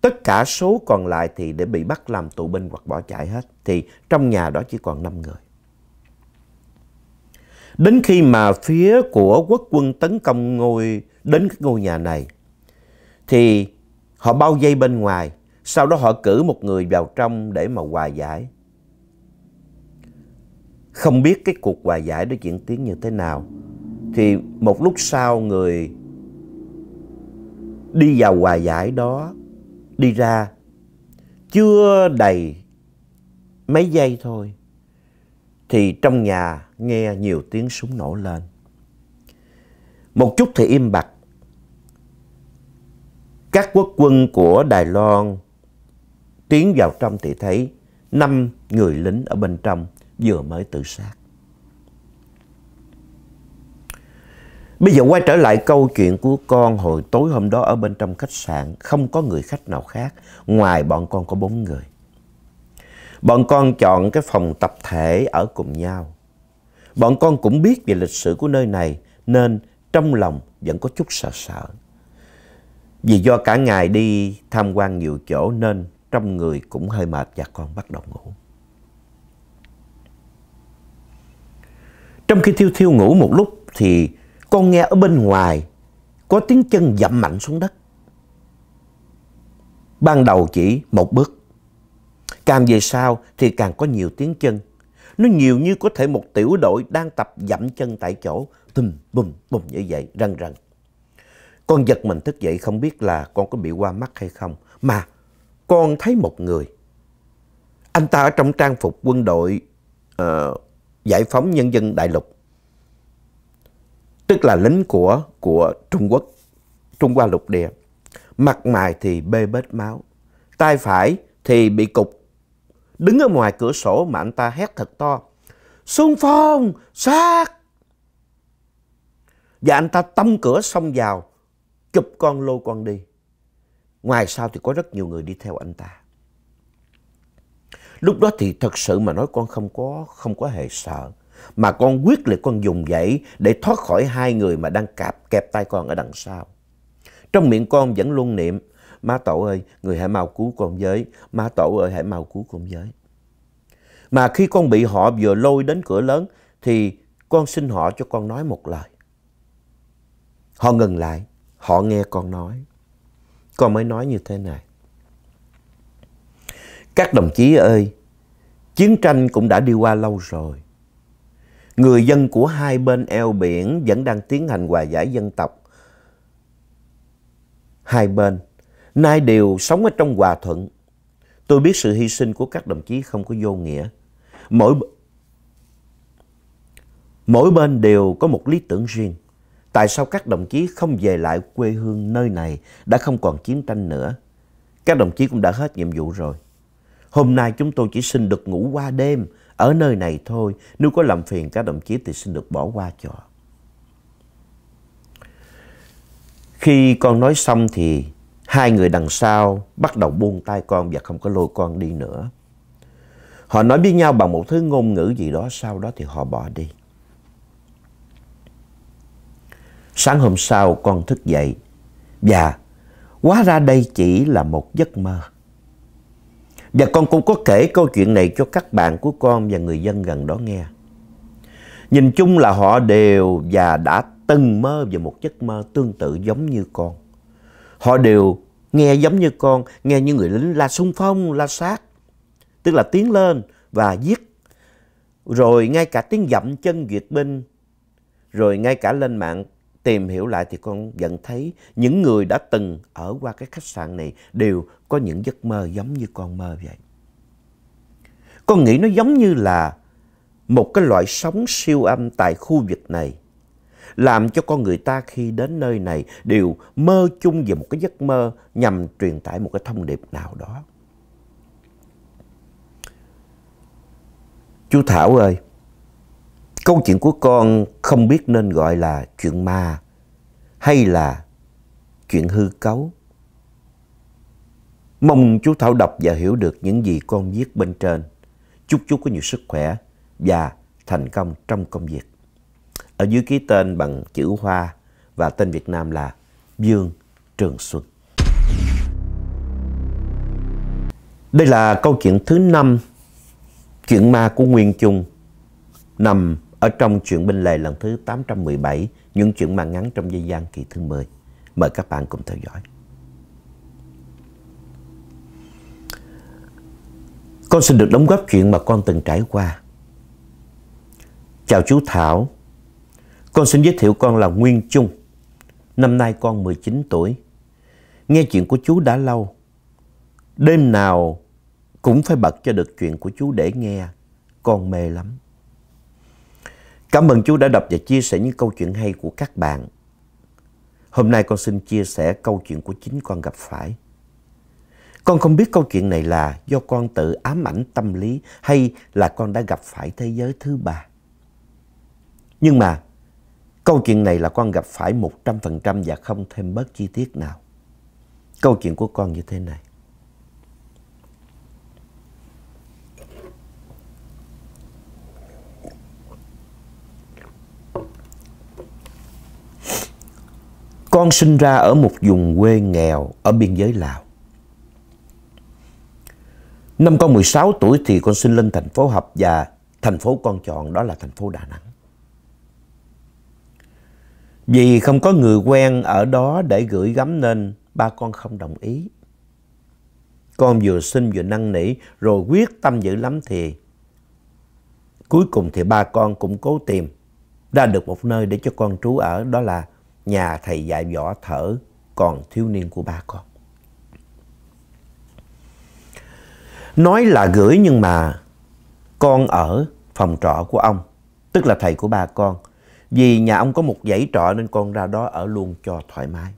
Tất cả số còn lại thì để bị bắt làm tù binh hoặc bỏ chạy hết. Thì trong nhà đó chỉ còn 5 người. Đến khi mà phía của quốc quân tấn công ngôi đến cái ngôi nhà này thì họ bao dây bên ngoài, sau đó họ cử một người vào trong để mà hòa giải không biết cái cuộc hòa giải đó diễn tiến như thế nào thì một lúc sau người đi vào hòa giải đó đi ra chưa đầy mấy giây thôi thì trong nhà nghe nhiều tiếng súng nổ lên một chút thì im bặt các quốc quân của Đài Loan tiến vào trong thì thấy năm người lính ở bên trong vừa mới tự sát. Bây giờ quay trở lại câu chuyện của con hồi tối hôm đó ở bên trong khách sạn, không có người khách nào khác, ngoài bọn con có bốn người. Bọn con chọn cái phòng tập thể ở cùng nhau. Bọn con cũng biết về lịch sử của nơi này, nên trong lòng vẫn có chút sợ sợ. Vì do cả ngày đi tham quan nhiều chỗ nên trong người cũng hơi mệt và con bắt đầu ngủ. Trong khi Thiêu Thiêu ngủ một lúc thì con nghe ở bên ngoài có tiếng chân dậm mạnh xuống đất. Ban đầu chỉ một bước. Càng về sau thì càng có nhiều tiếng chân. Nó nhiều như có thể một tiểu đội đang tập dậm chân tại chỗ. Thùm bùm bùm như vậy, răng răng. Con giật mình thức dậy không biết là con có bị qua mắt hay không. Mà con thấy một người. Anh ta ở trong trang phục quân đội uh, giải phóng nhân dân đại lục. Tức là lính của của Trung Quốc, Trung Hoa lục địa. Mặt mày thì bê bết máu, tay phải thì bị cục. Đứng ở ngoài cửa sổ mà anh ta hét thật to. Xuân phong, sát! Và anh ta tông cửa xông vào, chụp con lô con đi. Ngoài sau thì có rất nhiều người đi theo anh ta. Lúc đó thì thật sự mà nói con không có không có hề sợ. Mà con quyết liệt con dùng dãy để thoát khỏi hai người mà đang cạp kẹp tay con ở đằng sau. Trong miệng con vẫn luôn niệm, má tổ ơi, người hãy mau cứu con giới má tổ ơi hãy mau cứu con giới Mà khi con bị họ vừa lôi đến cửa lớn thì con xin họ cho con nói một lời. Họ ngừng lại, họ nghe con nói. Con mới nói như thế này. Các đồng chí ơi, chiến tranh cũng đã đi qua lâu rồi. Người dân của hai bên eo biển vẫn đang tiến hành hòa giải dân tộc. Hai bên, nay đều sống ở trong hòa thuận. Tôi biết sự hy sinh của các đồng chí không có vô nghĩa. Mỗi, mỗi bên đều có một lý tưởng riêng. Tại sao các đồng chí không về lại quê hương nơi này đã không còn chiến tranh nữa? Các đồng chí cũng đã hết nhiệm vụ rồi. Hôm nay chúng tôi chỉ xin được ngủ qua đêm ở nơi này thôi. Nếu có làm phiền các đồng chí thì xin được bỏ qua cho. Khi con nói xong thì hai người đằng sau bắt đầu buông tay con và không có lôi con đi nữa. Họ nói với nhau bằng một thứ ngôn ngữ gì đó, sau đó thì họ bỏ đi. Sáng hôm sau con thức dậy và dạ, hóa ra đây chỉ là một giấc mơ. Và con cũng có kể câu chuyện này cho các bạn của con và người dân gần đó nghe. Nhìn chung là họ đều và đã từng mơ về một giấc mơ tương tự giống như con. Họ đều nghe giống như con, nghe như người lính la sung phong, la sát. Tức là tiến lên và giết. Rồi ngay cả tiếng dậm chân duyệt binh. Rồi ngay cả lên mạng tìm hiểu lại thì con vẫn thấy những người đã từng ở qua cái khách sạn này đều có những giấc mơ giống như con mơ vậy. Con nghĩ nó giống như là một cái loại sóng siêu âm tại khu vực này làm cho con người ta khi đến nơi này đều mơ chung về một cái giấc mơ nhằm truyền tải một cái thông điệp nào đó. Chú Thảo ơi, Câu chuyện của con không biết nên gọi là chuyện ma hay là chuyện hư cấu. Mong chú Thảo đọc và hiểu được những gì con viết bên trên. Chúc chú có nhiều sức khỏe và thành công trong công việc. Ở dưới ký tên bằng chữ hoa và tên Việt Nam là Dương Trường Xuân. Đây là câu chuyện thứ năm chuyện ma của Nguyên Trung nằm ở trong chuyện Binh Lề lần thứ 817, những chuyện màn ngắn trong dây gian kỳ thứ 10. Mời các bạn cùng theo dõi. Con xin được đóng góp chuyện mà con từng trải qua. Chào chú Thảo. Con xin giới thiệu con là Nguyên Trung. Năm nay con 19 tuổi. Nghe chuyện của chú đã lâu. Đêm nào cũng phải bật cho được chuyện của chú để nghe. Con mê lắm. Cảm ơn chú đã đọc và chia sẻ những câu chuyện hay của các bạn. Hôm nay con xin chia sẻ câu chuyện của chính con gặp phải. Con không biết câu chuyện này là do con tự ám ảnh tâm lý hay là con đã gặp phải thế giới thứ ba. Nhưng mà câu chuyện này là con gặp phải 100% và không thêm bớt chi tiết nào. Câu chuyện của con như thế này. Con sinh ra ở một vùng quê nghèo ở biên giới Lào. Năm con 16 tuổi thì con sinh lên thành phố học và thành phố con chọn đó là thành phố Đà Nẵng. Vì không có người quen ở đó để gửi gắm nên ba con không đồng ý. Con vừa sinh vừa năn nỉ rồi quyết tâm dữ lắm thì cuối cùng thì ba con cũng cố tìm ra được một nơi để cho con trú ở đó là nhà thầy dạy võ thở còn thiếu niên của ba con. Nói là gửi nhưng mà con ở phòng trọ của ông, tức là thầy của ba con. Vì nhà ông có một dãy trọ nên con ra đó ở luôn cho thoải mái.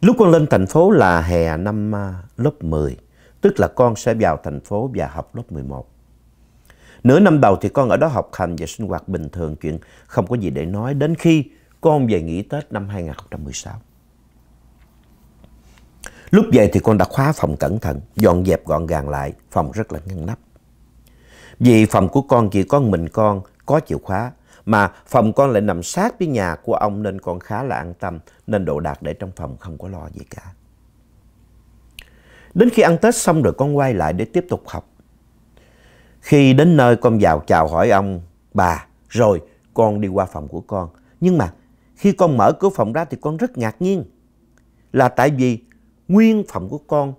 Lúc con lên thành phố là hè năm à, lớp 10, tức là con sẽ vào thành phố và học lớp 11. Nửa năm đầu thì con ở đó học hành và sinh hoạt bình thường, chuyện không có gì để nói. Đến khi con về nghỉ Tết năm 2016. Lúc về thì con đã khóa phòng cẩn thận, dọn dẹp gọn gàng lại, phòng rất là ngăn nắp. Vì phòng của con chỉ có mình con, có chìa khóa, mà phòng con lại nằm sát với nhà của ông nên con khá là an tâm, nên đồ đạc để trong phòng không có lo gì cả. Đến khi ăn Tết xong rồi con quay lại để tiếp tục học. Khi đến nơi con vào chào hỏi ông, bà, rồi con đi qua phòng của con. Nhưng mà khi con mở cửa phòng ra thì con rất ngạc nhiên. Là tại vì nguyên phòng của con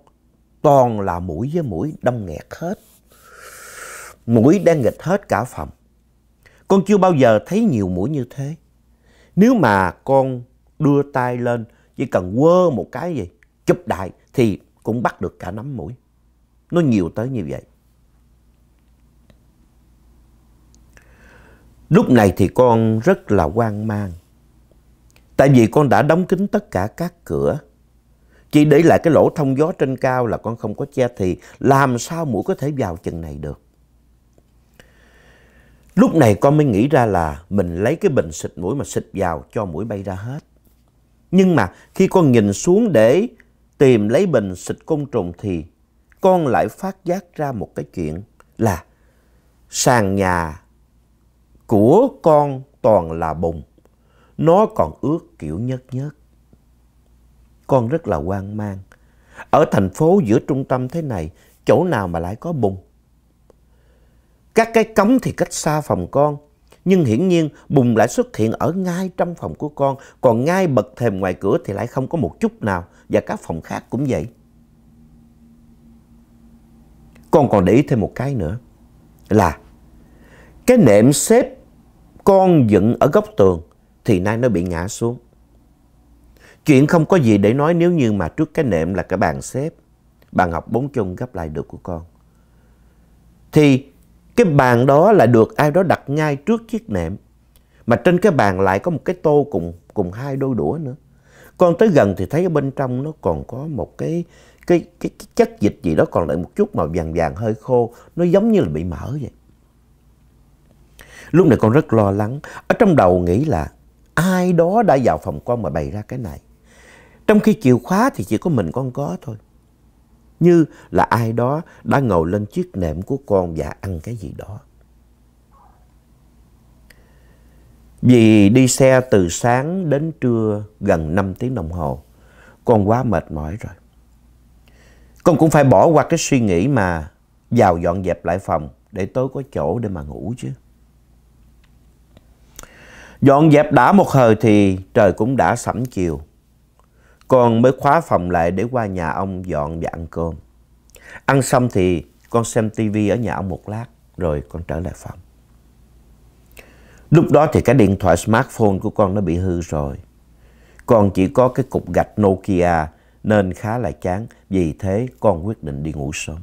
toàn là mũi với mũi đâm nghẹt hết. Mũi đang nghịch hết cả phòng. Con chưa bao giờ thấy nhiều mũi như thế. Nếu mà con đưa tay lên chỉ cần quơ một cái gì, chụp đại thì cũng bắt được cả nắm mũi. Nó nhiều tới như vậy. Lúc này thì con rất là hoang mang. Tại vì con đã đóng kín tất cả các cửa. Chỉ để lại cái lỗ thông gió trên cao là con không có che thì làm sao mũi có thể vào chừng này được. Lúc này con mới nghĩ ra là mình lấy cái bình xịt mũi mà xịt vào cho mũi bay ra hết. Nhưng mà khi con nhìn xuống để tìm lấy bình xịt côn trùng thì con lại phát giác ra một cái chuyện là sàn nhà của con toàn là bùn. Nó còn ướt kiểu nhớt nhớt. Con rất là hoang mang. Ở thành phố giữa trung tâm thế này, chỗ nào mà lại có bùn? Các cái cống thì cách xa phòng con, nhưng hiển nhiên bùn lại xuất hiện ở ngay trong phòng của con, còn ngay bậc thềm ngoài cửa thì lại không có một chút nào, và các phòng khác cũng vậy. Con còn để ý thêm một cái nữa, là cái nệm xếp con dựng ở góc tường thì nay nó bị ngã xuống. Chuyện không có gì để nói nếu như mà trước cái nệm là cái bàn xếp, bàn học bốn chung gấp lại được của con. Thì cái bàn đó là được ai đó đặt ngay trước chiếc nệm, mà trên cái bàn lại có một cái tô cùng cùng hai đôi đũa nữa. Con tới gần thì thấy ở bên trong nó còn có một cái cái, cái, cái chất dịch gì đó còn lại một chút màu vàng vàng hơi khô, nó giống như là bị mỡ vậy. Lúc này con rất lo lắng, ở trong đầu nghĩ là ai đó đã vào phòng con mà bày ra cái này. Trong khi chìa khóa thì chỉ có mình con có thôi. Như là ai đó đã ngồi lên chiếc nệm của con và ăn cái gì đó. Vì đi xe từ sáng đến trưa gần 5 tiếng đồng hồ, con quá mệt mỏi rồi. Con cũng phải bỏ qua cái suy nghĩ mà vào dọn dẹp lại phòng để tối có chỗ để mà ngủ chứ. Dọn dẹp đã một hồi thì trời cũng đã sẩm chiều. Con mới khóa phòng lại để qua nhà ông dọn và ăn cơm. Ăn xong thì con xem tivi ở nhà ông một lát rồi con trở lại phòng. Lúc đó thì cái điện thoại smartphone của con nó bị hư rồi. Con chỉ có cái cục gạch Nokia nên khá là chán. Vì thế con quyết định đi ngủ sớm.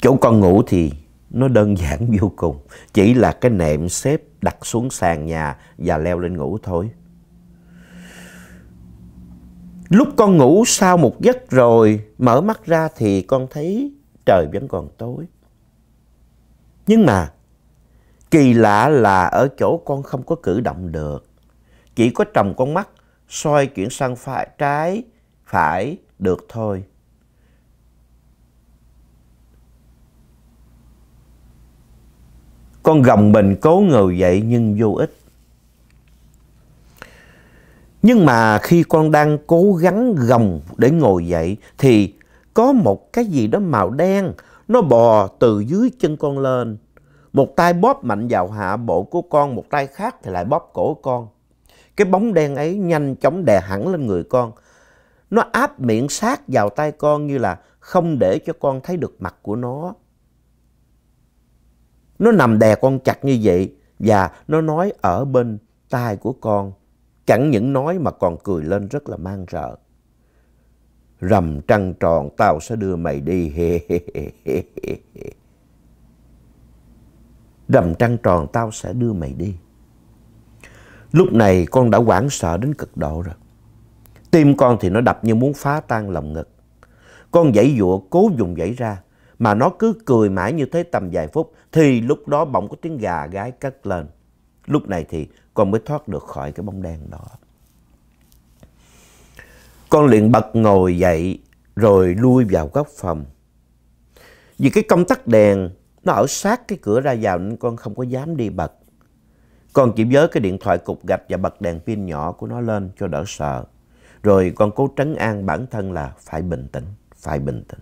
Chỗ con ngủ thì nó đơn giản vô cùng chỉ là cái nệm xếp đặt xuống sàn nhà và leo lên ngủ thôi lúc con ngủ sau một giấc rồi mở mắt ra thì con thấy trời vẫn còn tối nhưng mà kỳ lạ là ở chỗ con không có cử động được chỉ có tròng con mắt soi chuyển sang phải trái phải được thôi Con gồng mình cố ngồi dậy nhưng vô ích. Nhưng mà khi con đang cố gắng gồng để ngồi dậy thì có một cái gì đó màu đen nó bò từ dưới chân con lên. Một tay bóp mạnh vào hạ bộ của con, một tay khác thì lại bóp cổ con. Cái bóng đen ấy nhanh chóng đè hẳn lên người con. Nó áp miệng sát vào tay con như là không để cho con thấy được mặt của nó. Nó nằm đè con chặt như vậy và nó nói ở bên tai của con. Chẳng những nói mà còn cười lên rất là mang rợ. Rầm trăng tròn tao sẽ đưa mày đi. Rầm trăng tròn tao sẽ đưa mày đi. Lúc này con đã hoảng sợ đến cực độ rồi. Tim con thì nó đập như muốn phá tan lòng ngực. Con dãy dụa cố dùng dãy ra mà nó cứ cười mãi như thế tầm vài phút thì lúc đó bỗng có tiếng gà gái cất lên. Lúc này thì con mới thoát được khỏi cái bóng đen đó. Con liền bật ngồi dậy rồi lui vào góc phòng. Vì cái công tắc đèn nó ở sát cái cửa ra vào nên con không có dám đi bật. Con chỉ vớ cái điện thoại cục gạch và bật đèn pin nhỏ của nó lên cho đỡ sợ. Rồi con cố trấn an bản thân là phải bình tĩnh, phải bình tĩnh.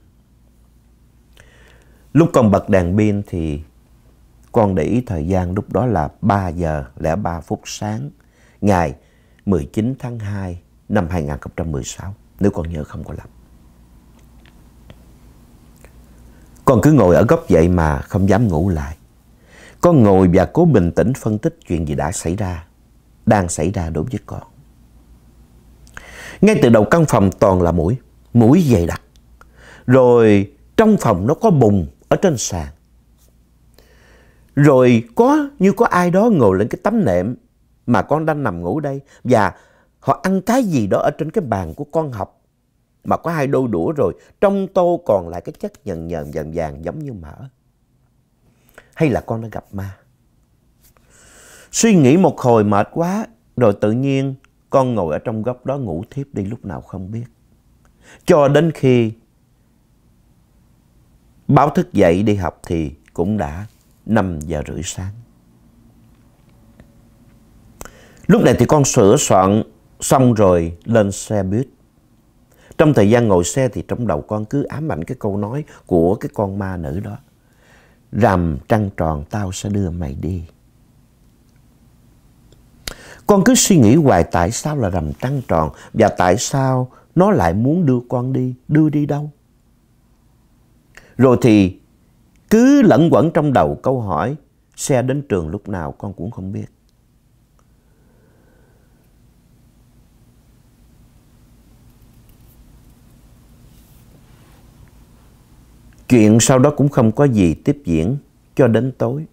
Lúc con bật đèn pin thì con để ý thời gian lúc đó là 3 giờ lẻ 3 phút sáng, ngày 19 tháng 2 năm 2016, nếu con nhớ không có lầm. Con cứ ngồi ở góc dậy mà không dám ngủ lại. Con ngồi và cố bình tĩnh phân tích chuyện gì đã xảy ra, đang xảy ra đối với con. Ngay từ đầu căn phòng toàn là mũi, mũi dày đặc. Rồi trong phòng nó có bùng ở trên sàn. Rồi có như có ai đó ngồi lên cái tấm nệm mà con đang nằm ngủ đây và họ ăn cái gì đó ở trên cái bàn của con học mà có hai đôi đũa rồi trong tô còn lại cái chất nhờn nhờn vàng vàng giống như mỡ hay là con đã gặp ma suy nghĩ một hồi mệt quá rồi tự nhiên con ngồi ở trong góc đó ngủ thiếp đi lúc nào không biết cho đến khi báo thức dậy đi học thì cũng đã năm giờ rưỡi sáng. Lúc này thì con sửa soạn xong rồi lên xe buýt. Trong thời gian ngồi xe thì trong đầu con cứ ám ảnh cái câu nói của cái con ma nữ đó. Rằm trăng tròn tao sẽ đưa mày đi. Con cứ suy nghĩ hoài tại sao là rằm trăng tròn và tại sao nó lại muốn đưa con đi, đưa đi đâu. Rồi thì cứ lẫn quẩn trong đầu câu hỏi xe đến trường lúc nào con cũng không biết. Chuyện sau đó cũng không có gì tiếp diễn cho đến tối.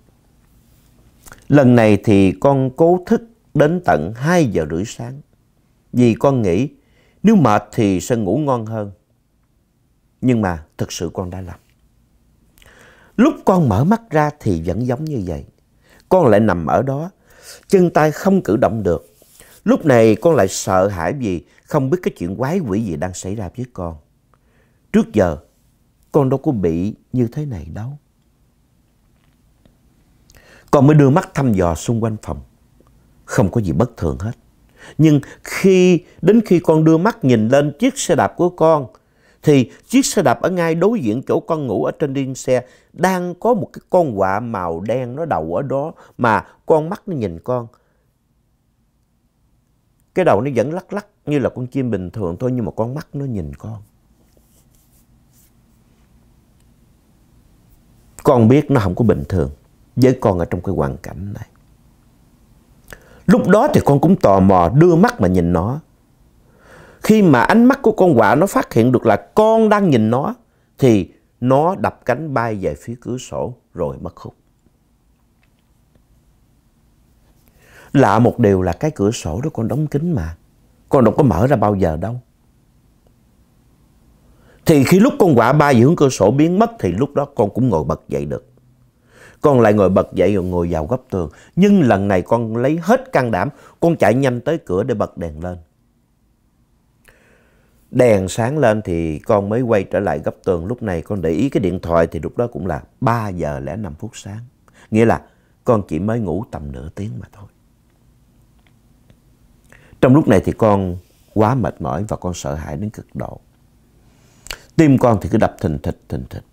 Lần này thì con cố thức đến tận 2 giờ rưỡi sáng. Vì con nghĩ nếu mệt thì sẽ ngủ ngon hơn. Nhưng mà thực sự con đã làm. Lúc con mở mắt ra thì vẫn giống như vậy. Con lại nằm ở đó, chân tay không cử động được. Lúc này con lại sợ hãi vì không biết cái chuyện quái quỷ gì đang xảy ra với con. Trước giờ, con đâu có bị như thế này đâu. Con mới đưa mắt thăm dò xung quanh phòng. Không có gì bất thường hết. Nhưng khi đến khi con đưa mắt nhìn lên chiếc xe đạp của con thì chiếc xe đạp ở ngay đối diện chỗ con ngủ ở trên điên xe đang có một cái con quạ màu đen nó đầu ở đó mà con mắt nó nhìn con. Cái đầu nó vẫn lắc lắc như là con chim bình thường thôi nhưng mà con mắt nó nhìn con. Con biết nó không có bình thường với con ở trong cái hoàn cảnh này. Lúc đó thì con cũng tò mò đưa mắt mà nhìn nó khi mà ánh mắt của con quạ nó phát hiện được là con đang nhìn nó thì nó đập cánh bay về phía cửa sổ rồi mất hút. Lạ một điều là cái cửa sổ đó con đóng kín mà. Con đâu có mở ra bao giờ đâu. Thì khi lúc con quả bay về hướng cửa sổ biến mất thì lúc đó con cũng ngồi bật dậy được. Con lại ngồi bật dậy rồi ngồi vào góc tường. Nhưng lần này con lấy hết can đảm, con chạy nhanh tới cửa để bật đèn lên đèn sáng lên thì con mới quay trở lại gấp tường lúc này con để ý cái điện thoại thì lúc đó cũng là 3 giờ lẻ 5 phút sáng. Nghĩa là con chỉ mới ngủ tầm nửa tiếng mà thôi. Trong lúc này thì con quá mệt mỏi và con sợ hãi đến cực độ. Tim con thì cứ đập thình thịch thình thịch.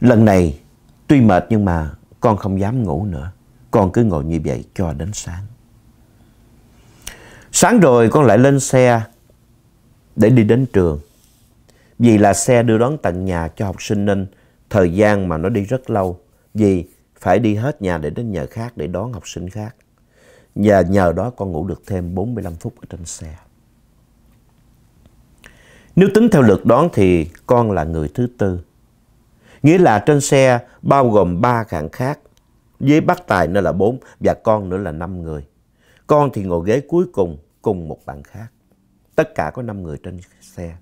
Lần này tuy mệt nhưng mà con không dám ngủ nữa. Con cứ ngồi như vậy cho đến sáng. Sáng rồi con lại lên xe để đi đến trường. Vì là xe đưa đón tận nhà cho học sinh nên thời gian mà nó đi rất lâu. Vì phải đi hết nhà để đến nhà khác để đón học sinh khác. Và nhờ đó con ngủ được thêm 45 phút ở trên xe. Nếu tính theo lượt đón thì con là người thứ tư. Nghĩa là trên xe bao gồm ba hạng khác. Với bác tài nữa là bốn và con nữa là năm người. Con thì ngồi ghế cuối cùng cùng một bạn khác. Tất cả có 5 người trên xe.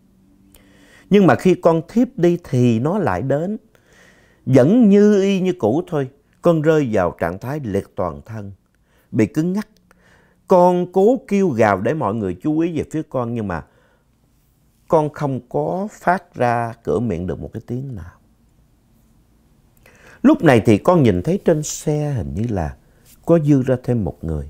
Nhưng mà khi con thiếp đi thì nó lại đến. Vẫn như y như cũ thôi. Con rơi vào trạng thái liệt toàn thân. Bị cứng ngắc. Con cố kêu gào để mọi người chú ý về phía con. Nhưng mà con không có phát ra cửa miệng được một cái tiếng nào. Lúc này thì con nhìn thấy trên xe hình như là có dư ra thêm một người.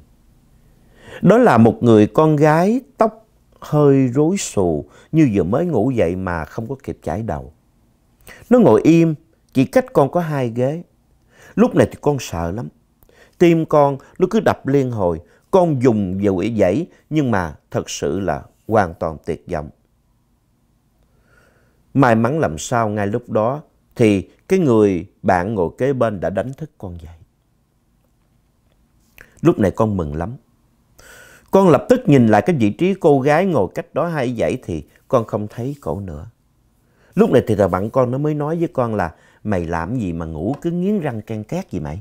Đó là một người con gái tóc hơi rối xù như vừa mới ngủ dậy mà không có kịp chải đầu. Nó ngồi im, chỉ cách con có hai ghế. Lúc này thì con sợ lắm. Tim con nó cứ đập liên hồi, con dùng dầu quỷ dãy nhưng mà thật sự là hoàn toàn tuyệt vọng. May mắn làm sao ngay lúc đó thì cái người bạn ngồi kế bên đã đánh thức con dậy. Lúc này con mừng lắm. Con lập tức nhìn lại cái vị trí cô gái ngồi cách đó hai dãy thì con không thấy cổ nữa. Lúc này thì thằng bạn con nó mới nói với con là mày làm gì mà ngủ cứ nghiến răng can két gì mày.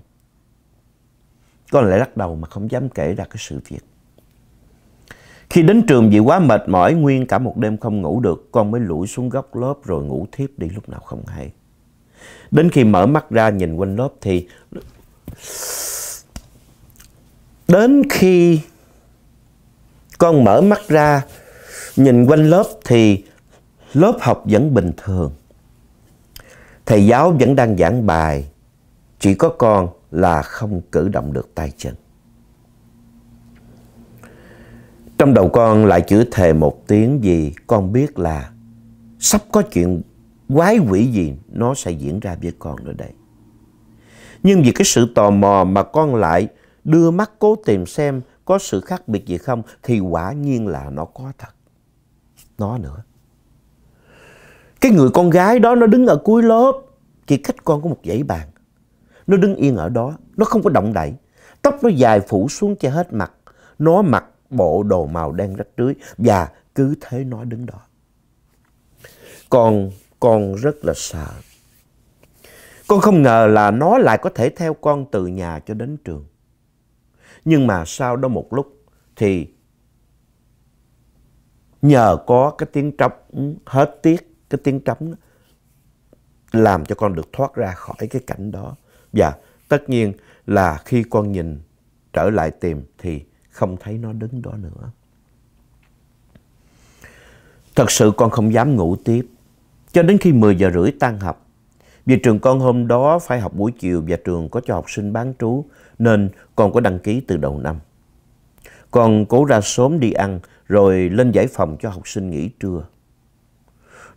Con lại lắc đầu mà không dám kể ra cái sự việc. Khi đến trường vì quá mệt mỏi nguyên cả một đêm không ngủ được con mới lủi xuống góc lớp rồi ngủ thiếp đi lúc nào không hay. Đến khi mở mắt ra nhìn quanh lớp thì... Đến khi con mở mắt ra, nhìn quanh lớp thì lớp học vẫn bình thường. Thầy giáo vẫn đang giảng bài, chỉ có con là không cử động được tay chân. Trong đầu con lại chữ thề một tiếng vì con biết là sắp có chuyện quái quỷ gì nó sẽ diễn ra với con nữa đây. Nhưng vì cái sự tò mò mà con lại đưa mắt cố tìm xem có sự khác biệt gì không thì quả nhiên là nó có thật nó nữa cái người con gái đó nó đứng ở cuối lớp chỉ cách con có một dãy bàn nó đứng yên ở đó nó không có động đậy tóc nó dài phủ xuống che hết mặt nó mặc bộ đồ màu đen rách rưới và cứ thế nó đứng đó con con rất là sợ con không ngờ là nó lại có thể theo con từ nhà cho đến trường nhưng mà sau đó một lúc thì nhờ có cái tiếng trống hết tiết, cái tiếng trống làm cho con được thoát ra khỏi cái cảnh đó. Và tất nhiên là khi con nhìn trở lại tìm thì không thấy nó đứng đó nữa. Thật sự con không dám ngủ tiếp. Cho đến khi 10 giờ rưỡi tan học. Vì trường con hôm đó phải học buổi chiều và trường có cho học sinh bán trú nên con có đăng ký từ đầu năm. Con cố ra sớm đi ăn rồi lên giải phòng cho học sinh nghỉ trưa.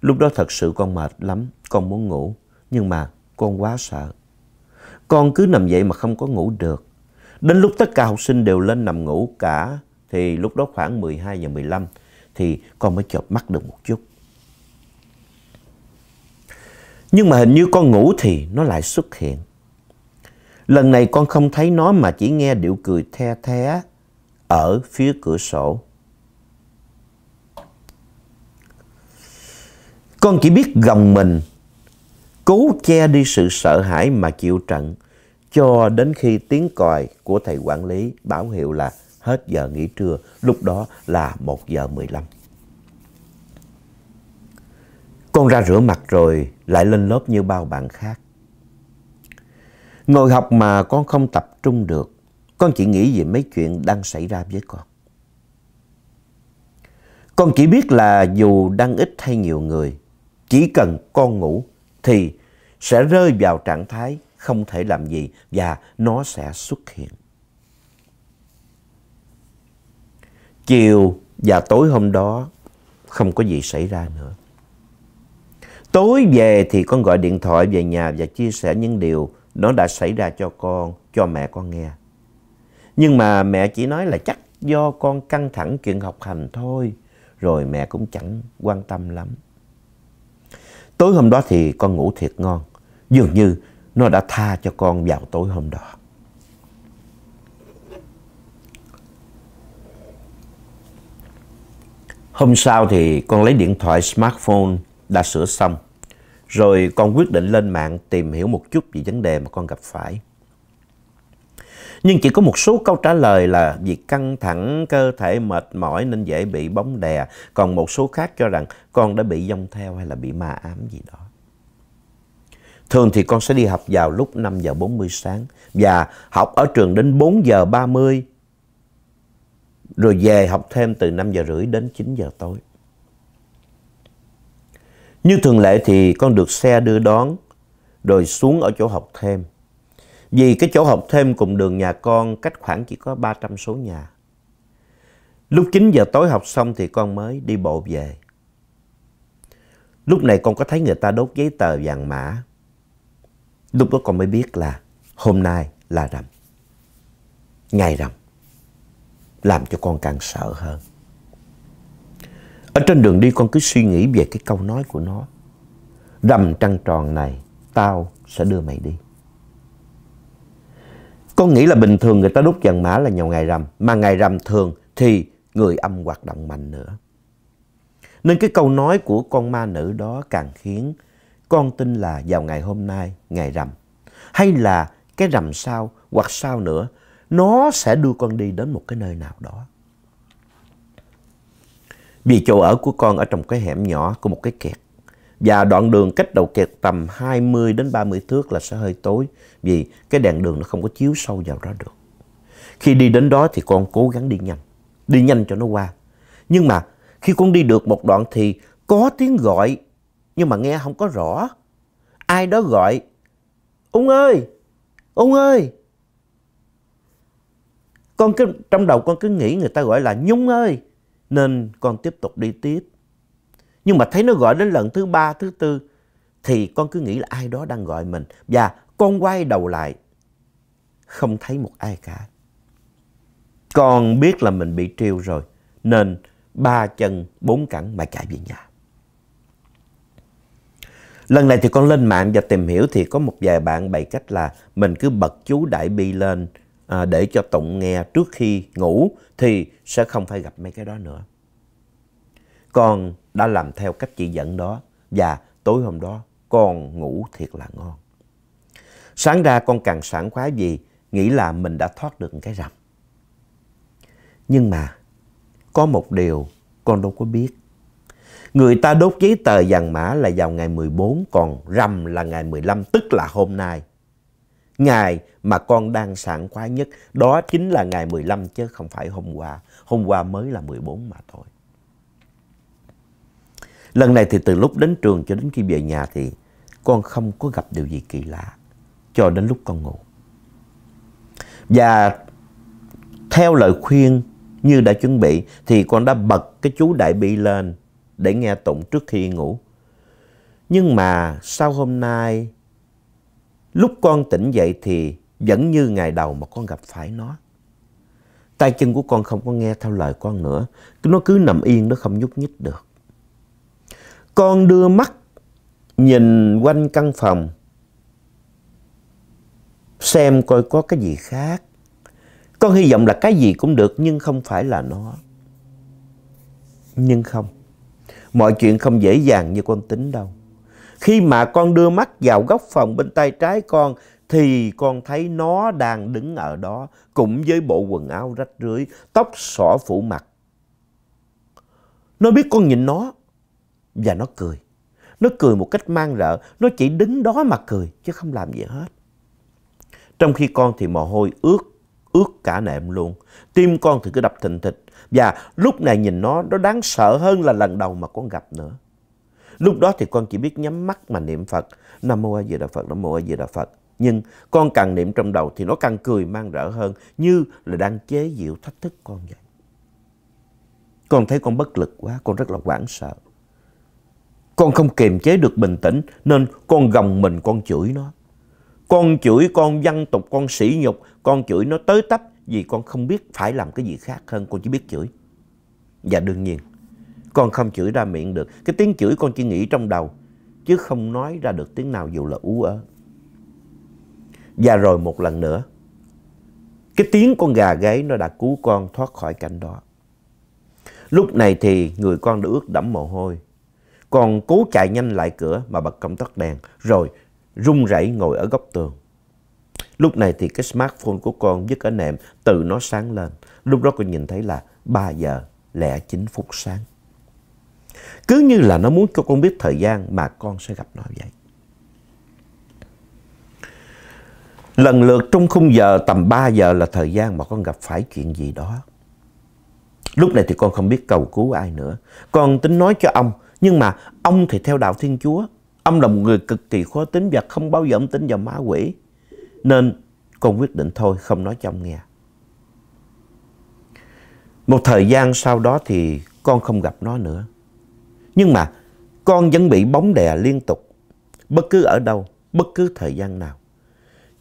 Lúc đó thật sự con mệt lắm, con muốn ngủ, nhưng mà con quá sợ. Con cứ nằm dậy mà không có ngủ được. Đến lúc tất cả học sinh đều lên nằm ngủ cả, thì lúc đó khoảng 12 giờ 15 thì con mới chợp mắt được một chút. Nhưng mà hình như con ngủ thì nó lại xuất hiện. Lần này con không thấy nó mà chỉ nghe điệu cười the thé ở phía cửa sổ. Con chỉ biết gồng mình, cố che đi sự sợ hãi mà chịu trận cho đến khi tiếng còi của thầy quản lý báo hiệu là hết giờ nghỉ trưa, lúc đó là 1 giờ 15. Con ra rửa mặt rồi lại lên lớp như bao bạn khác. Ngồi học mà con không tập trung được. Con chỉ nghĩ về mấy chuyện đang xảy ra với con. Con chỉ biết là dù đang ít hay nhiều người, chỉ cần con ngủ thì sẽ rơi vào trạng thái không thể làm gì và nó sẽ xuất hiện. Chiều và tối hôm đó không có gì xảy ra nữa. Tối về thì con gọi điện thoại về nhà và chia sẻ những điều nó đã xảy ra cho con, cho mẹ con nghe. Nhưng mà mẹ chỉ nói là chắc do con căng thẳng chuyện học hành thôi, rồi mẹ cũng chẳng quan tâm lắm. Tối hôm đó thì con ngủ thiệt ngon, dường như nó đã tha cho con vào tối hôm đó. Hôm sau thì con lấy điện thoại smartphone đã sửa xong rồi con quyết định lên mạng tìm hiểu một chút về vấn đề mà con gặp phải. Nhưng chỉ có một số câu trả lời là vì căng thẳng, cơ thể mệt mỏi nên dễ bị bóng đè. Còn một số khác cho rằng con đã bị dông theo hay là bị ma ám gì đó. Thường thì con sẽ đi học vào lúc 5 giờ 40 sáng và học ở trường đến 4 giờ 30 rồi về học thêm từ 5 giờ rưỡi đến 9 giờ tối. Như thường lệ thì con được xe đưa đón, rồi xuống ở chỗ học thêm. Vì cái chỗ học thêm cùng đường nhà con cách khoảng chỉ có 300 số nhà. Lúc 9 giờ tối học xong thì con mới đi bộ về. Lúc này con có thấy người ta đốt giấy tờ vàng mã. Lúc đó con mới biết là hôm nay là rằm. Ngày rằm. Làm cho con càng sợ hơn. Ở trên đường đi con cứ suy nghĩ về cái câu nói của nó. Rằm trăng tròn này, tao sẽ đưa mày đi. Con nghĩ là bình thường người ta đốt vàng mã là nhiều ngày rằm, mà ngày rằm thường thì người âm hoạt động mạnh nữa. Nên cái câu nói của con ma nữ đó càng khiến con tin là vào ngày hôm nay, ngày rằm, hay là cái rằm sau hoặc sau nữa, nó sẽ đưa con đi đến một cái nơi nào đó. Vì chỗ ở của con ở trong cái hẻm nhỏ của một cái kẹt. Và đoạn đường cách đầu kẹt tầm 20 đến 30 thước là sẽ hơi tối vì cái đèn đường nó không có chiếu sâu vào đó được. Khi đi đến đó thì con cố gắng đi nhanh, đi nhanh cho nó qua. Nhưng mà khi con đi được một đoạn thì có tiếng gọi nhưng mà nghe không có rõ. Ai đó gọi, ông ơi, ông ơi. Con cứ, trong đầu con cứ nghĩ người ta gọi là Nhung ơi, nên con tiếp tục đi tiếp. Nhưng mà thấy nó gọi đến lần thứ ba, thứ tư thì con cứ nghĩ là ai đó đang gọi mình. Và con quay đầu lại, không thấy một ai cả. Con biết là mình bị triêu rồi, nên ba chân bốn cẳng mà chạy về nhà. Lần này thì con lên mạng và tìm hiểu thì có một vài bạn bày cách là mình cứ bật chú Đại Bi lên à, để cho tụng nghe trước khi ngủ thì sẽ không phải gặp mấy cái đó nữa. Con đã làm theo cách chỉ dẫn đó và tối hôm đó con ngủ thiệt là ngon. Sáng ra con càng sảng khoái gì nghĩ là mình đã thoát được cái rầm. Nhưng mà có một điều con đâu có biết. Người ta đốt giấy tờ vàng mã là vào ngày 14 còn rằm là ngày 15 tức là hôm nay ngày mà con đang sảng khoái nhất đó chính là ngày 15 chứ không phải hôm qua. Hôm qua mới là 14 mà thôi. Lần này thì từ lúc đến trường cho đến khi về nhà thì con không có gặp điều gì kỳ lạ cho đến lúc con ngủ. Và theo lời khuyên như đã chuẩn bị thì con đã bật cái chú đại bi lên để nghe tụng trước khi ngủ. Nhưng mà sau hôm nay Lúc con tỉnh dậy thì vẫn như ngày đầu mà con gặp phải nó. Tay chân của con không có nghe theo lời con nữa. Nó cứ nằm yên, nó không nhúc nhích được. Con đưa mắt nhìn quanh căn phòng. Xem coi có cái gì khác. Con hy vọng là cái gì cũng được nhưng không phải là nó. Nhưng không. Mọi chuyện không dễ dàng như con tính đâu. Khi mà con đưa mắt vào góc phòng bên tay trái con thì con thấy nó đang đứng ở đó cũng với bộ quần áo rách rưới, tóc xõa phủ mặt. Nó biết con nhìn nó và nó cười. Nó cười một cách mang rợ, nó chỉ đứng đó mà cười chứ không làm gì hết. Trong khi con thì mồ hôi ướt, ướt cả nệm luôn. Tim con thì cứ đập thình thịch và lúc này nhìn nó, nó đáng sợ hơn là lần đầu mà con gặp nữa. Lúc đó thì con chỉ biết nhắm mắt mà niệm Phật. Nam Mô A Di Đà Phật, Nam Mô A Di Đà Phật. Nhưng con càng niệm trong đầu thì nó càng cười mang rỡ hơn như là đang chế diệu thách thức con vậy. Con thấy con bất lực quá, con rất là hoảng sợ. Con không kiềm chế được bình tĩnh nên con gồng mình con chửi nó. Con chửi con văn tục, con sỉ nhục, con chửi nó tới tấp vì con không biết phải làm cái gì khác hơn, con chỉ biết chửi. Và đương nhiên con không chửi ra miệng được. Cái tiếng chửi con chỉ nghĩ trong đầu, chứ không nói ra được tiếng nào dù là ú ớ. Và rồi một lần nữa, cái tiếng con gà gáy nó đã cứu con thoát khỏi cảnh đó. Lúc này thì người con đã ướt đẫm mồ hôi. Con cố chạy nhanh lại cửa mà bật công tắc đèn, rồi run rẩy ngồi ở góc tường. Lúc này thì cái smartphone của con dứt ở nệm, tự nó sáng lên. Lúc đó con nhìn thấy là 3 giờ lẻ 9 phút sáng. Cứ như là nó muốn cho con biết thời gian mà con sẽ gặp nó vậy. Lần lượt trong khung giờ tầm 3 giờ là thời gian mà con gặp phải chuyện gì đó. Lúc này thì con không biết cầu cứu ai nữa. Con tính nói cho ông, nhưng mà ông thì theo đạo Thiên Chúa. Ông là một người cực kỳ khó tính và không bao giờ ông tính vào ma quỷ. Nên con quyết định thôi, không nói cho ông nghe. Một thời gian sau đó thì con không gặp nó nữa. Nhưng mà con vẫn bị bóng đè liên tục. Bất cứ ở đâu, bất cứ thời gian nào.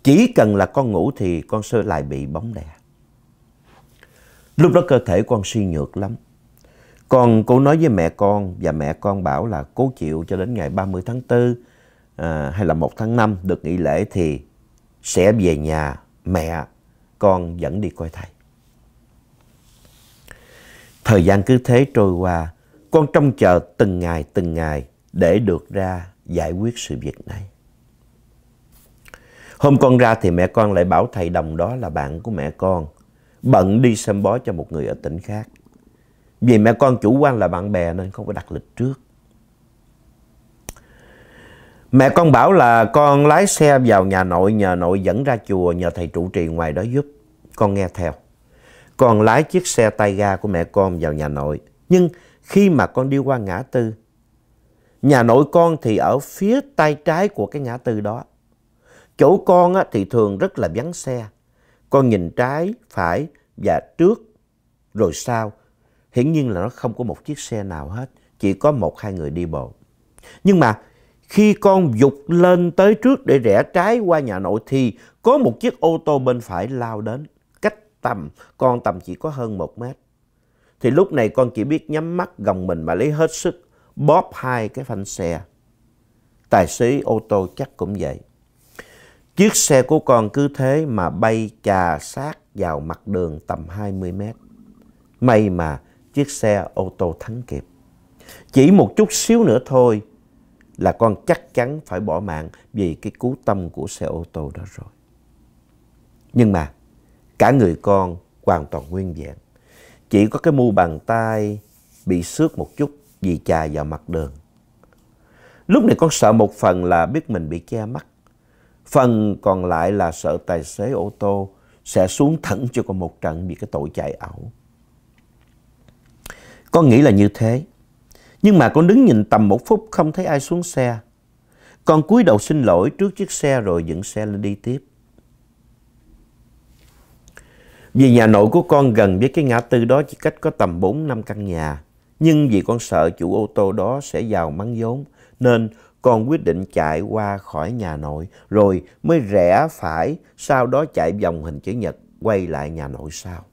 Chỉ cần là con ngủ thì con sẽ lại bị bóng đè. Lúc đó cơ thể con suy nhược lắm. Còn cô nói với mẹ con và mẹ con bảo là cố chịu cho đến ngày 30 tháng 4 à, hay là 1 tháng 5 được nghỉ lễ thì sẽ về nhà mẹ con dẫn đi coi thầy. Thời gian cứ thế trôi qua con trông chờ từng ngày từng ngày để được ra giải quyết sự việc này. Hôm con ra thì mẹ con lại bảo thầy đồng đó là bạn của mẹ con, bận đi xem bó cho một người ở tỉnh khác. Vì mẹ con chủ quan là bạn bè nên không có đặt lịch trước. Mẹ con bảo là con lái xe vào nhà nội, nhờ nội dẫn ra chùa, nhờ thầy trụ trì ngoài đó giúp. Con nghe theo. Con lái chiếc xe tay ga của mẹ con vào nhà nội. Nhưng khi mà con đi qua ngã tư. Nhà nội con thì ở phía tay trái của cái ngã tư đó. Chỗ con á thì thường rất là vắng xe. Con nhìn trái, phải và trước rồi sau. Hiển nhiên là nó không có một chiếc xe nào hết. Chỉ có một hai người đi bộ. Nhưng mà khi con dục lên tới trước để rẽ trái qua nhà nội thì có một chiếc ô tô bên phải lao đến. Cách tầm, con tầm chỉ có hơn một mét. Thì lúc này con chỉ biết nhắm mắt gồng mình mà lấy hết sức bóp hai cái phanh xe. Tài xế ô tô chắc cũng vậy. Chiếc xe của con cứ thế mà bay chà sát vào mặt đường tầm 20 mét. May mà chiếc xe ô tô thắng kịp. Chỉ một chút xíu nữa thôi là con chắc chắn phải bỏ mạng vì cái cú tâm của xe ô tô đó rồi. Nhưng mà cả người con hoàn toàn nguyên vẹn. Chỉ có cái mu bàn tay bị xước một chút vì chà vào mặt đường. Lúc này con sợ một phần là biết mình bị che mắt. Phần còn lại là sợ tài xế ô tô sẽ xuống thẳng cho con một trận vì cái tội chạy ẩu. Con nghĩ là như thế. Nhưng mà con đứng nhìn tầm một phút không thấy ai xuống xe. Con cúi đầu xin lỗi trước chiếc xe rồi dựng xe lên đi tiếp. Vì nhà nội của con gần với cái ngã tư đó chỉ cách có tầm 4 năm căn nhà. Nhưng vì con sợ chủ ô tô đó sẽ vào mắng vốn, nên con quyết định chạy qua khỏi nhà nội, rồi mới rẽ phải, sau đó chạy vòng hình chữ nhật, quay lại nhà nội sau.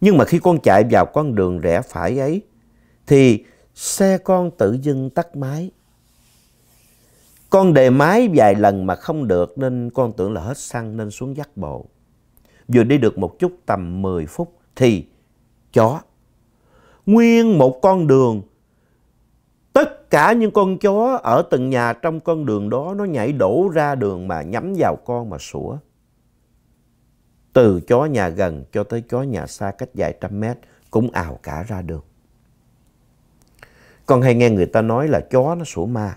Nhưng mà khi con chạy vào con đường rẽ phải ấy, thì xe con tự dưng tắt máy. Con đề máy vài lần mà không được nên con tưởng là hết xăng nên xuống dắt bộ. Vừa đi được một chút tầm 10 phút thì chó. Nguyên một con đường. Tất cả những con chó ở từng nhà trong con đường đó nó nhảy đổ ra đường mà nhắm vào con mà sủa. Từ chó nhà gần cho tới chó nhà xa cách vài trăm mét cũng ào cả ra đường. Con hay nghe người ta nói là chó nó sủa ma.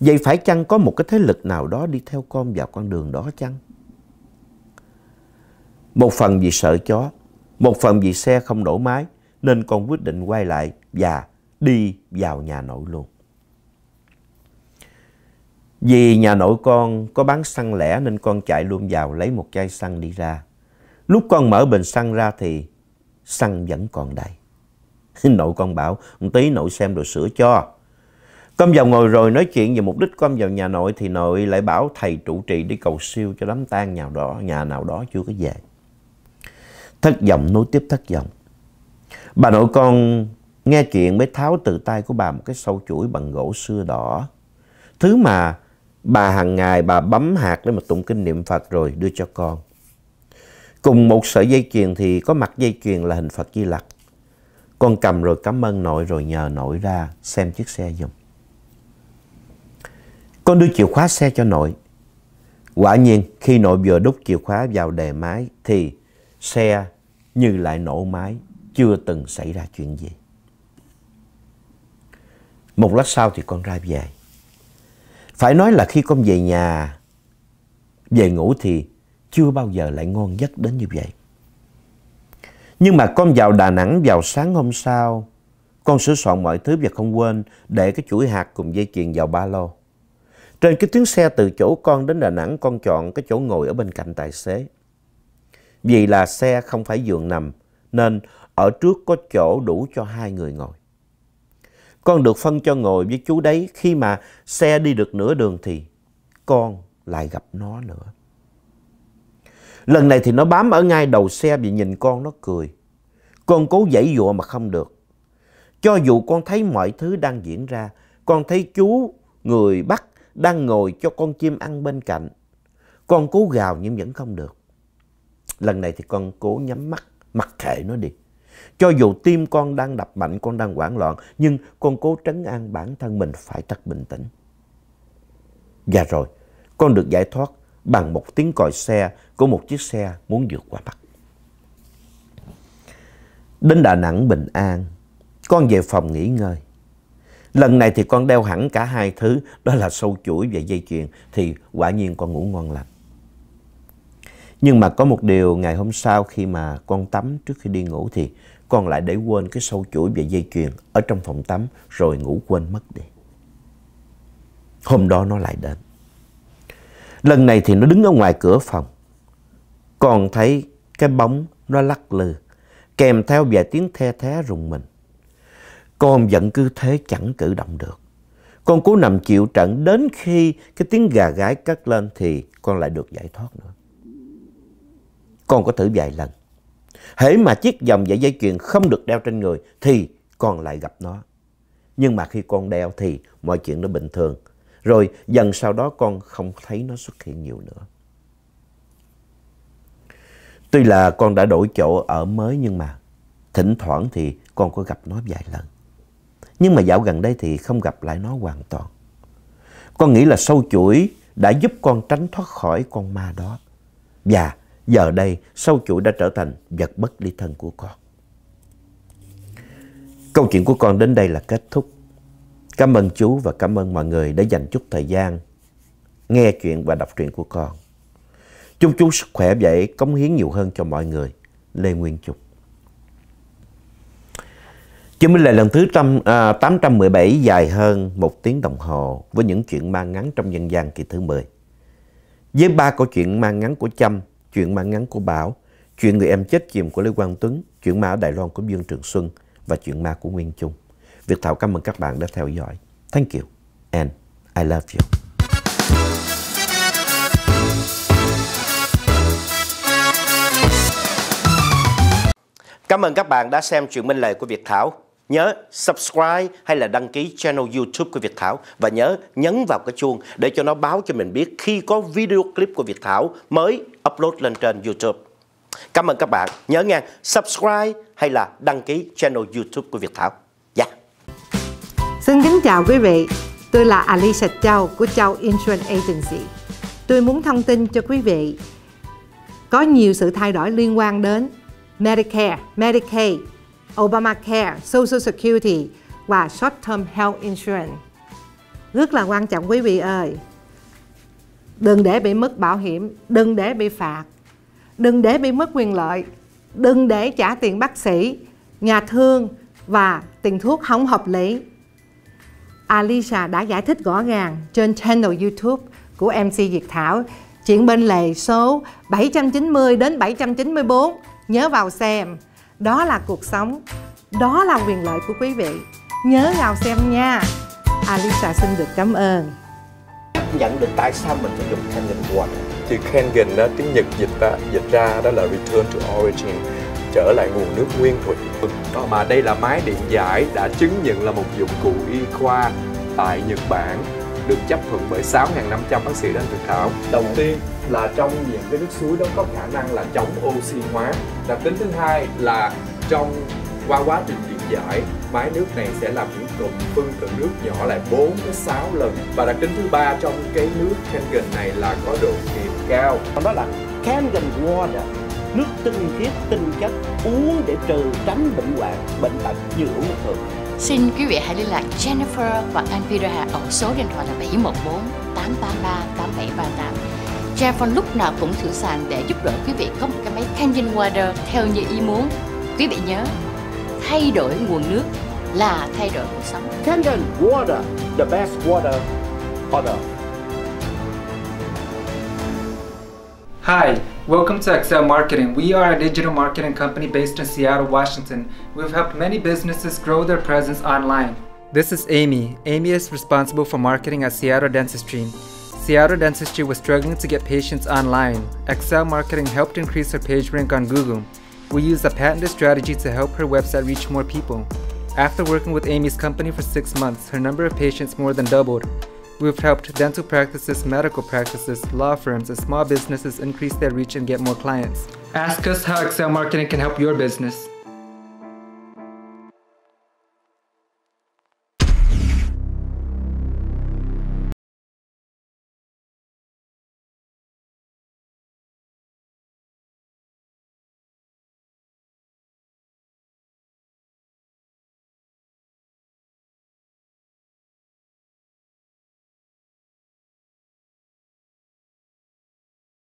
Vậy phải chăng có một cái thế lực nào đó đi theo con vào con đường đó chăng? Một phần vì sợ chó, một phần vì xe không đổ máy nên con quyết định quay lại và đi vào nhà nội luôn. Vì nhà nội con có bán xăng lẻ nên con chạy luôn vào lấy một chai xăng đi ra. Lúc con mở bình xăng ra thì xăng vẫn còn đầy. Nội con bảo, tí nội xem rồi sửa cho. Con vào ngồi rồi nói chuyện về mục đích con vào nhà nội thì nội lại bảo thầy trụ trì đi cầu siêu cho đám tang nhà đó, nhà nào đó chưa có về. Thất vọng nối tiếp thất vọng. Bà nội con nghe chuyện mới tháo từ tay của bà một cái sâu chuỗi bằng gỗ xưa đỏ. Thứ mà bà hàng ngày bà bấm hạt để mà tụng kinh niệm Phật rồi đưa cho con. Cùng một sợi dây chuyền thì có mặt dây chuyền là hình Phật Di Lặc. Con cầm rồi cảm ơn nội rồi nhờ nội ra xem chiếc xe dùng. Con đưa chìa khóa xe cho nội. Quả nhiên khi nội vừa đúc chìa khóa vào đề máy thì xe như lại nổ máy, chưa từng xảy ra chuyện gì. Một lát sau thì con ra về. Phải nói là khi con về nhà, về ngủ thì chưa bao giờ lại ngon giấc đến như vậy. Nhưng mà con vào Đà Nẵng vào sáng hôm sau, con sửa soạn mọi thứ và không quên để cái chuỗi hạt cùng dây chuyền vào ba lô. Trên cái tuyến xe từ chỗ con đến Đà Nẵng, con chọn cái chỗ ngồi ở bên cạnh tài xế. Vì là xe không phải giường nằm, nên ở trước có chỗ đủ cho hai người ngồi. Con được phân cho ngồi với chú đấy khi mà xe đi được nửa đường thì con lại gặp nó nữa. Lần này thì nó bám ở ngay đầu xe vì nhìn con nó cười. Con cố giãy dụa mà không được. Cho dù con thấy mọi thứ đang diễn ra, con thấy chú người bắt đang ngồi cho con chim ăn bên cạnh. Con cố gào nhưng vẫn không được. Lần này thì con cố nhắm mắt, mặc kệ nó đi. Cho dù tim con đang đập mạnh, con đang hoảng loạn, nhưng con cố trấn an bản thân mình phải thật bình tĩnh. Và dạ rồi, con được giải thoát bằng một tiếng còi xe của một chiếc xe muốn vượt qua mặt. Đến Đà Nẵng bình an, con về phòng nghỉ ngơi. Lần này thì con đeo hẳn cả hai thứ, đó là sâu chuỗi và dây chuyền, thì quả nhiên con ngủ ngon lành. Nhưng mà có một điều ngày hôm sau khi mà con tắm trước khi đi ngủ thì con lại để quên cái sâu chuỗi và dây chuyền ở trong phòng tắm rồi ngủ quên mất đi. Hôm đó nó lại đến. Lần này thì nó đứng ở ngoài cửa phòng. Con thấy cái bóng nó lắc lư, kèm theo vài tiếng the thé rùng mình. Con vẫn cứ thế chẳng cử động được. Con cố nằm chịu trận đến khi cái tiếng gà gái cất lên thì con lại được giải thoát nữa con có thử vài lần. Hễ mà chiếc vòng và dây chuyền không được đeo trên người thì con lại gặp nó. Nhưng mà khi con đeo thì mọi chuyện nó bình thường. Rồi dần sau đó con không thấy nó xuất hiện nhiều nữa. Tuy là con đã đổi chỗ ở mới nhưng mà thỉnh thoảng thì con có gặp nó vài lần. Nhưng mà dạo gần đây thì không gặp lại nó hoàn toàn. Con nghĩ là sâu chuỗi đã giúp con tránh thoát khỏi con ma đó. Và Giờ đây, sâu chuỗi đã trở thành vật bất ly thân của con. Câu chuyện của con đến đây là kết thúc. Cảm ơn chú và cảm ơn mọi người đã dành chút thời gian nghe chuyện và đọc truyện của con. Chúc chú sức khỏe vậy, cống hiến nhiều hơn cho mọi người. Lê Nguyên Trục Chương minh lệ lần thứ à, trăm, à, 817 dài hơn một tiếng đồng hồ với những chuyện mang ngắn trong dân gian kỳ thứ 10. Với ba câu chuyện mang ngắn của Trâm, chuyện mã ngắn của Bảo, chuyện người em chết chìm của Lê Quang Tuấn, chuyện ma ở Đài Loan của Dương Trường Xuân và chuyện ma của Nguyên Trung. Việt Thảo cảm ơn các bạn đã theo dõi. Thank you and I love you. Cảm ơn các bạn đã xem chuyện minh lệ của Việt Thảo. Nhớ subscribe hay là đăng ký channel YouTube của Việt Thảo và nhớ nhấn vào cái chuông để cho nó báo cho mình biết khi có video clip của Việt Thảo mới upload lên trên YouTube. Cảm ơn các bạn. Nhớ nghe subscribe hay là đăng ký channel YouTube của Việt Thảo. Dạ. Yeah. Xin kính chào quý vị. Tôi là Alicia Châu của Châu Insurance Agency. Tôi muốn thông tin cho quý vị có nhiều sự thay đổi liên quan đến Medicare, Medicaid, Obamacare, Social Security và Short Term Health Insurance. Rất là quan trọng quý vị ơi, đừng để bị mất bảo hiểm đừng để bị phạt đừng để bị mất quyền lợi đừng để trả tiền bác sĩ nhà thương và tiền thuốc không hợp lý Alisa đã giải thích rõ ràng trên channel YouTube của MC Diệt Thảo chuyện bên lề số 790 đến 794 nhớ vào xem đó là cuộc sống đó là quyền lợi của quý vị nhớ vào xem nha Alisa xin được cảm ơn cảm nhận được tại sao mình phải dùng Kangen One thì Kangen đó tiếng Nhật dịch ra, dịch ra đó là Return to Origin trở lại nguồn nước nguyên thủy ờ, mà đây là máy điện giải đã chứng nhận là một dụng cụ y khoa tại Nhật Bản được chấp thuận bởi 6.500 bác sĩ đang thực thảo đầu tiên là trong những cái nước suối đó có khả năng là chống oxy hóa và tính thứ hai là trong qua quá trình dõi, máy nước này sẽ làm những cụm phân tử nước nhỏ lại 4 đến 6 lần. Và đặc tính thứ ba trong cái nước Kangen này là có độ kiềm cao. Đó là Kangen Water, nước tinh khiết, tinh chất, uống để trừ tránh bệnh hoạn, bệnh tật như uống nước thường. Xin quý vị hãy liên lạc Jennifer và anh Peter Hà ở số điện thoại là 714 833 8738. Jennifer lúc nào cũng sẵn sàng để giúp đỡ quý vị có một cái máy Canyon Water theo như ý muốn. Quý vị nhớ, thay đổi nguồn nước là thay đổi cuộc sống. water, the best water on earth. Hi, welcome to Excel Marketing. We are a digital marketing company based in Seattle, Washington. We've helped many businesses grow their presence online. This is Amy. Amy is responsible for marketing at Seattle Dentistry. Seattle Dentistry was struggling to get patients online. Excel Marketing helped increase her page rank on Google. We used a patented strategy to help her website reach more people. After working with Amy's company for six months, her number of patients more than doubled. We've helped dental practices, medical practices, law firms, and small businesses increase their reach and get more clients. Ask us how Excel marketing can help your business.